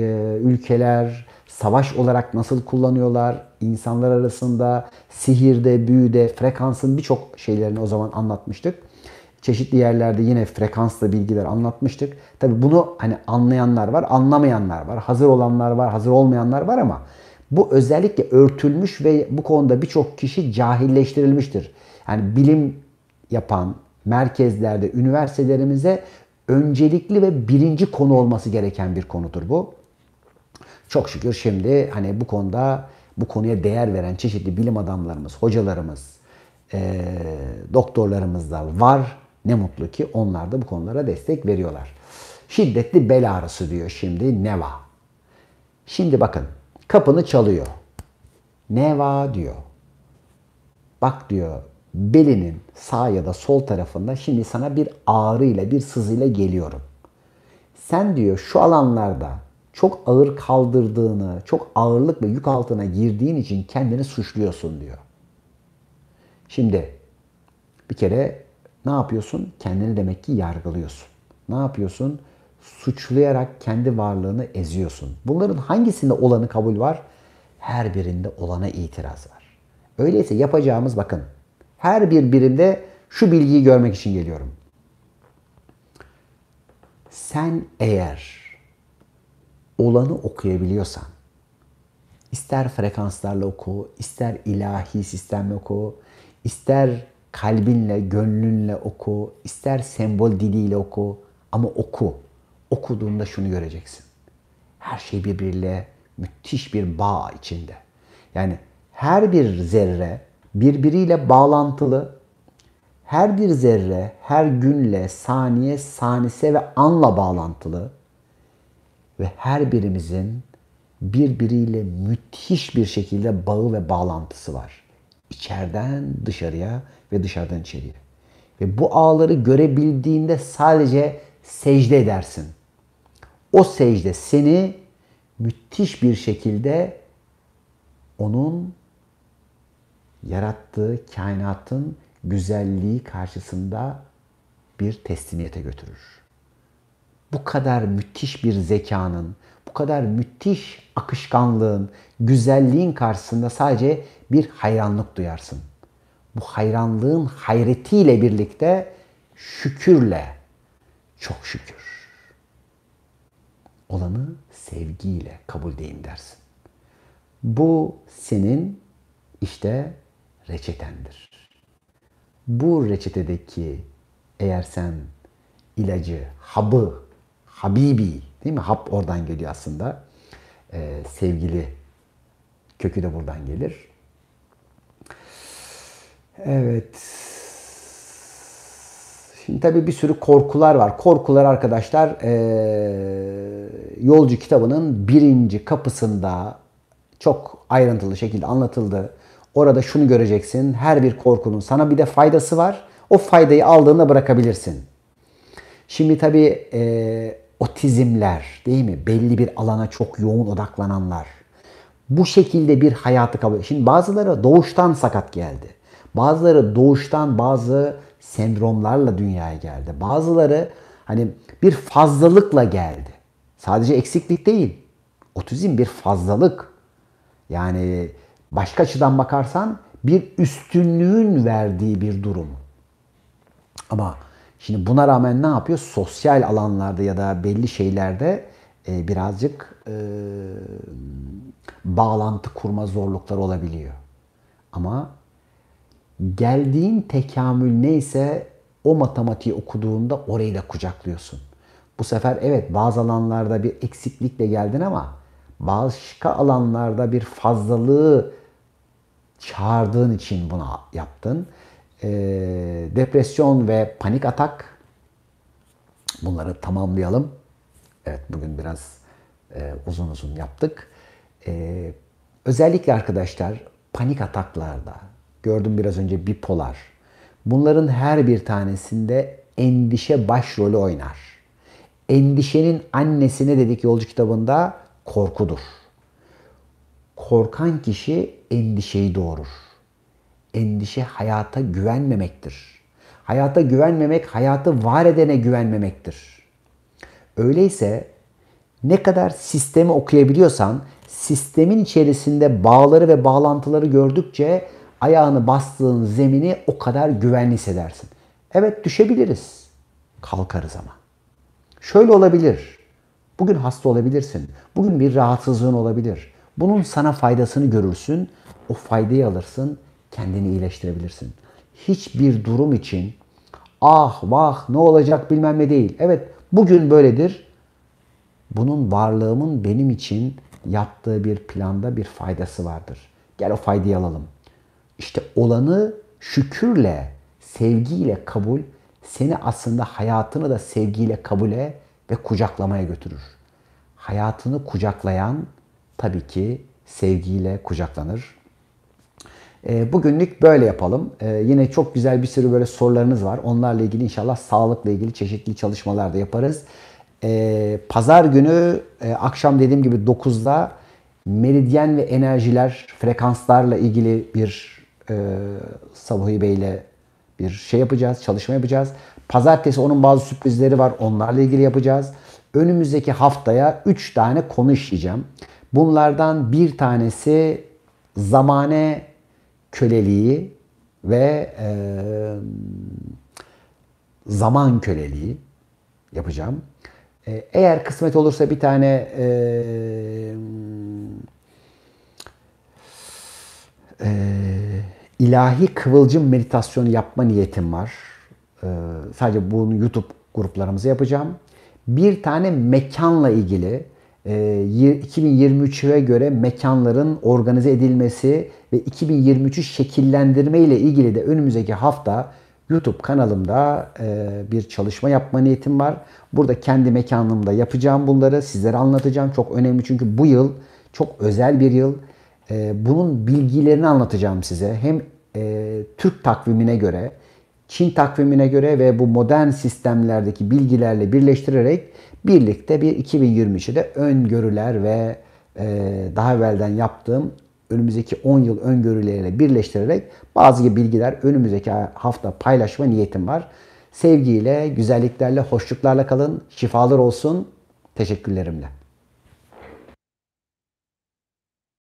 ülkeler, savaş olarak nasıl kullanıyorlar, insanlar arasında sihirde, büyüde, frekansın birçok şeylerini o zaman anlatmıştık. Çeşitli yerlerde yine frekansla bilgiler anlatmıştık. Tabi bunu hani anlayanlar var, anlamayanlar var, hazır olanlar var, hazır olmayanlar var ama bu özellikle örtülmüş ve bu konuda birçok kişi cahilleştirilmiştir. Yani bilim yapan merkezlerde, üniversitelerimize öncelikli ve birinci konu olması gereken bir konudur bu. Çok şükür şimdi hani bu konuda bu konuya değer veren çeşitli bilim adamlarımız, hocalarımız, e, doktorlarımız da var. Ne mutlu ki onlar da bu konulara destek veriyorlar. Şiddetli bel ağrısı diyor şimdi Neva. Şimdi bakın Kapını çalıyor. Neva diyor. Bak diyor belinin sağ ya da sol tarafında şimdi sana bir ağrıyla bir sızıyla geliyorum. Sen diyor şu alanlarda çok ağır kaldırdığını, çok ağırlık ve yük altına girdiğin için kendini suçluyorsun diyor. Şimdi bir kere ne yapıyorsun? Kendini demek ki yargılıyorsun. Ne yapıyorsun? suçlayarak kendi varlığını eziyorsun. Bunların hangisinde olanı kabul var? Her birinde olana itiraz var. Öyleyse yapacağımız bakın. Her bir birimde şu bilgiyi görmek için geliyorum. Sen eğer olanı okuyabiliyorsan, ister frekanslarla oku, ister ilahi sistemle oku, ister kalbinle, gönlünle oku, ister sembol diliyle oku ama oku okuduğunda şunu göreceksin. Her şey birbiriyle müthiş bir bağ içinde. Yani her bir zerre birbiriyle bağlantılı. Her bir zerre her günle, saniye, sanise ve anla bağlantılı. Ve her birimizin birbiriyle müthiş bir şekilde bağı ve bağlantısı var. İçeriden dışarıya ve dışarıdan içeriye. Ve bu ağları görebildiğinde sadece secde edersin o secde seni müthiş bir şekilde onun yarattığı kainatın güzelliği karşısında bir teslimiyete götürür. Bu kadar müthiş bir zekanın, bu kadar müthiş akışkanlığın, güzelliğin karşısında sadece bir hayranlık duyarsın. Bu hayranlığın hayretiyle birlikte şükürle, çok şükür olanı sevgiyle kabul deyin dersin. Bu senin işte reçetendir. Bu reçetedeki eğer sen ilacı, habı, habibi değil mi? Hap oradan geliyor aslında. Ee, sevgili kökü de buradan gelir. Evet. Şimdi tabii bir sürü korkular var. Korkular arkadaşlar e, Yolcu kitabının birinci kapısında çok ayrıntılı şekilde anlatıldı. Orada şunu göreceksin. Her bir korkunun sana bir de faydası var. O faydayı aldığında bırakabilirsin. Şimdi tabii e, otizmler değil mi? Belli bir alana çok yoğun odaklananlar. Bu şekilde bir hayatı kabul Şimdi bazıları doğuştan sakat geldi. Bazıları doğuştan bazı sendromlarla dünyaya geldi. Bazıları hani bir fazlalıkla geldi. Sadece eksiklik değil. Otizm bir fazlalık. Yani başka açıdan bakarsan bir üstünlüğün verdiği bir durum. Ama şimdi buna rağmen ne yapıyor? Sosyal alanlarda ya da belli şeylerde e, birazcık e, bağlantı kurma zorlukları olabiliyor. Ama geldiğin tekamül neyse o matematiği okuduğunda orayı da kucaklıyorsun. Bu sefer evet bazı alanlarda bir eksiklikle geldin ama başka alanlarda bir fazlalığı çağırdığın için buna yaptın. E, depresyon ve panik atak bunları tamamlayalım. Evet bugün biraz e, uzun uzun yaptık. E, özellikle arkadaşlar panik ataklarda, Gördüm biraz önce bipolar. Bunların her bir tanesinde endişe başrolü oynar. Endişenin annesine dedik yolcu kitabında korkudur. Korkan kişi endişeyi doğurur. Endişe hayata güvenmemektir. Hayata güvenmemek hayatı var edene güvenmemektir. Öyleyse ne kadar sistemi okuyabiliyorsan sistemin içerisinde bağları ve bağlantıları gördükçe ayağını bastığın zemini o kadar güvenli hissedersin. Evet düşebiliriz. Kalkarız ama. Şöyle olabilir. Bugün hasta olabilirsin. Bugün bir rahatsızlığın olabilir. Bunun sana faydasını görürsün. O faydayı alırsın. Kendini iyileştirebilirsin. Hiçbir durum için ah vah ne olacak bilmem ne değil. Evet bugün böyledir. Bunun varlığımın benim için yaptığı bir planda bir faydası vardır. Gel o faydayı alalım.'' İşte olanı şükürle, sevgiyle kabul seni aslında hayatını da sevgiyle kabule ve kucaklamaya götürür. Hayatını kucaklayan tabii ki sevgiyle kucaklanır. E, bugünlük böyle yapalım. Ee, yine çok güzel bir sürü böyle sorularınız var. Onlarla ilgili inşallah sağlıkla ilgili çeşitli çalışmalar da yaparız. E, Pazar günü e, akşam dediğim gibi 9'da meridyen ve enerjiler, frekanslarla ilgili bir e, Sabuhi ile bir şey yapacağız, çalışma yapacağız. Pazartesi onun bazı sürprizleri var. Onlarla ilgili yapacağız. Önümüzdeki haftaya 3 tane konu işleyeceğim. Bunlardan bir tanesi zamane köleliği ve e, zaman köleliği yapacağım. E, eğer kısmet olursa bir tane e, e, ilahi kıvılcım meditasyonu yapma niyetim var. Ee, sadece bunu YouTube gruplarımızı yapacağım. Bir tane mekanla ilgili e, 2023'e göre mekanların organize edilmesi ve 2023'ü şekillendirme ile ilgili de önümüzdeki hafta YouTube kanalımda e, bir çalışma yapma niyetim var. Burada kendi mekanımda yapacağım bunları. Sizlere anlatacağım. Çok önemli çünkü bu yıl çok özel bir yıl. Ee, bunun bilgilerini anlatacağım size. Hem e, Türk takvimine göre, Çin takvimine göre ve bu modern sistemlerdeki bilgilerle birleştirerek birlikte bir 2023'de öngörüler ve e, daha evvelden yaptığım önümüzdeki 10 yıl öngörüleriyle birleştirerek bazı bilgiler önümüzdeki hafta paylaşma niyetim var. Sevgiyle, güzelliklerle, hoşluklarla kalın. Şifalar olsun. Teşekkürlerimle.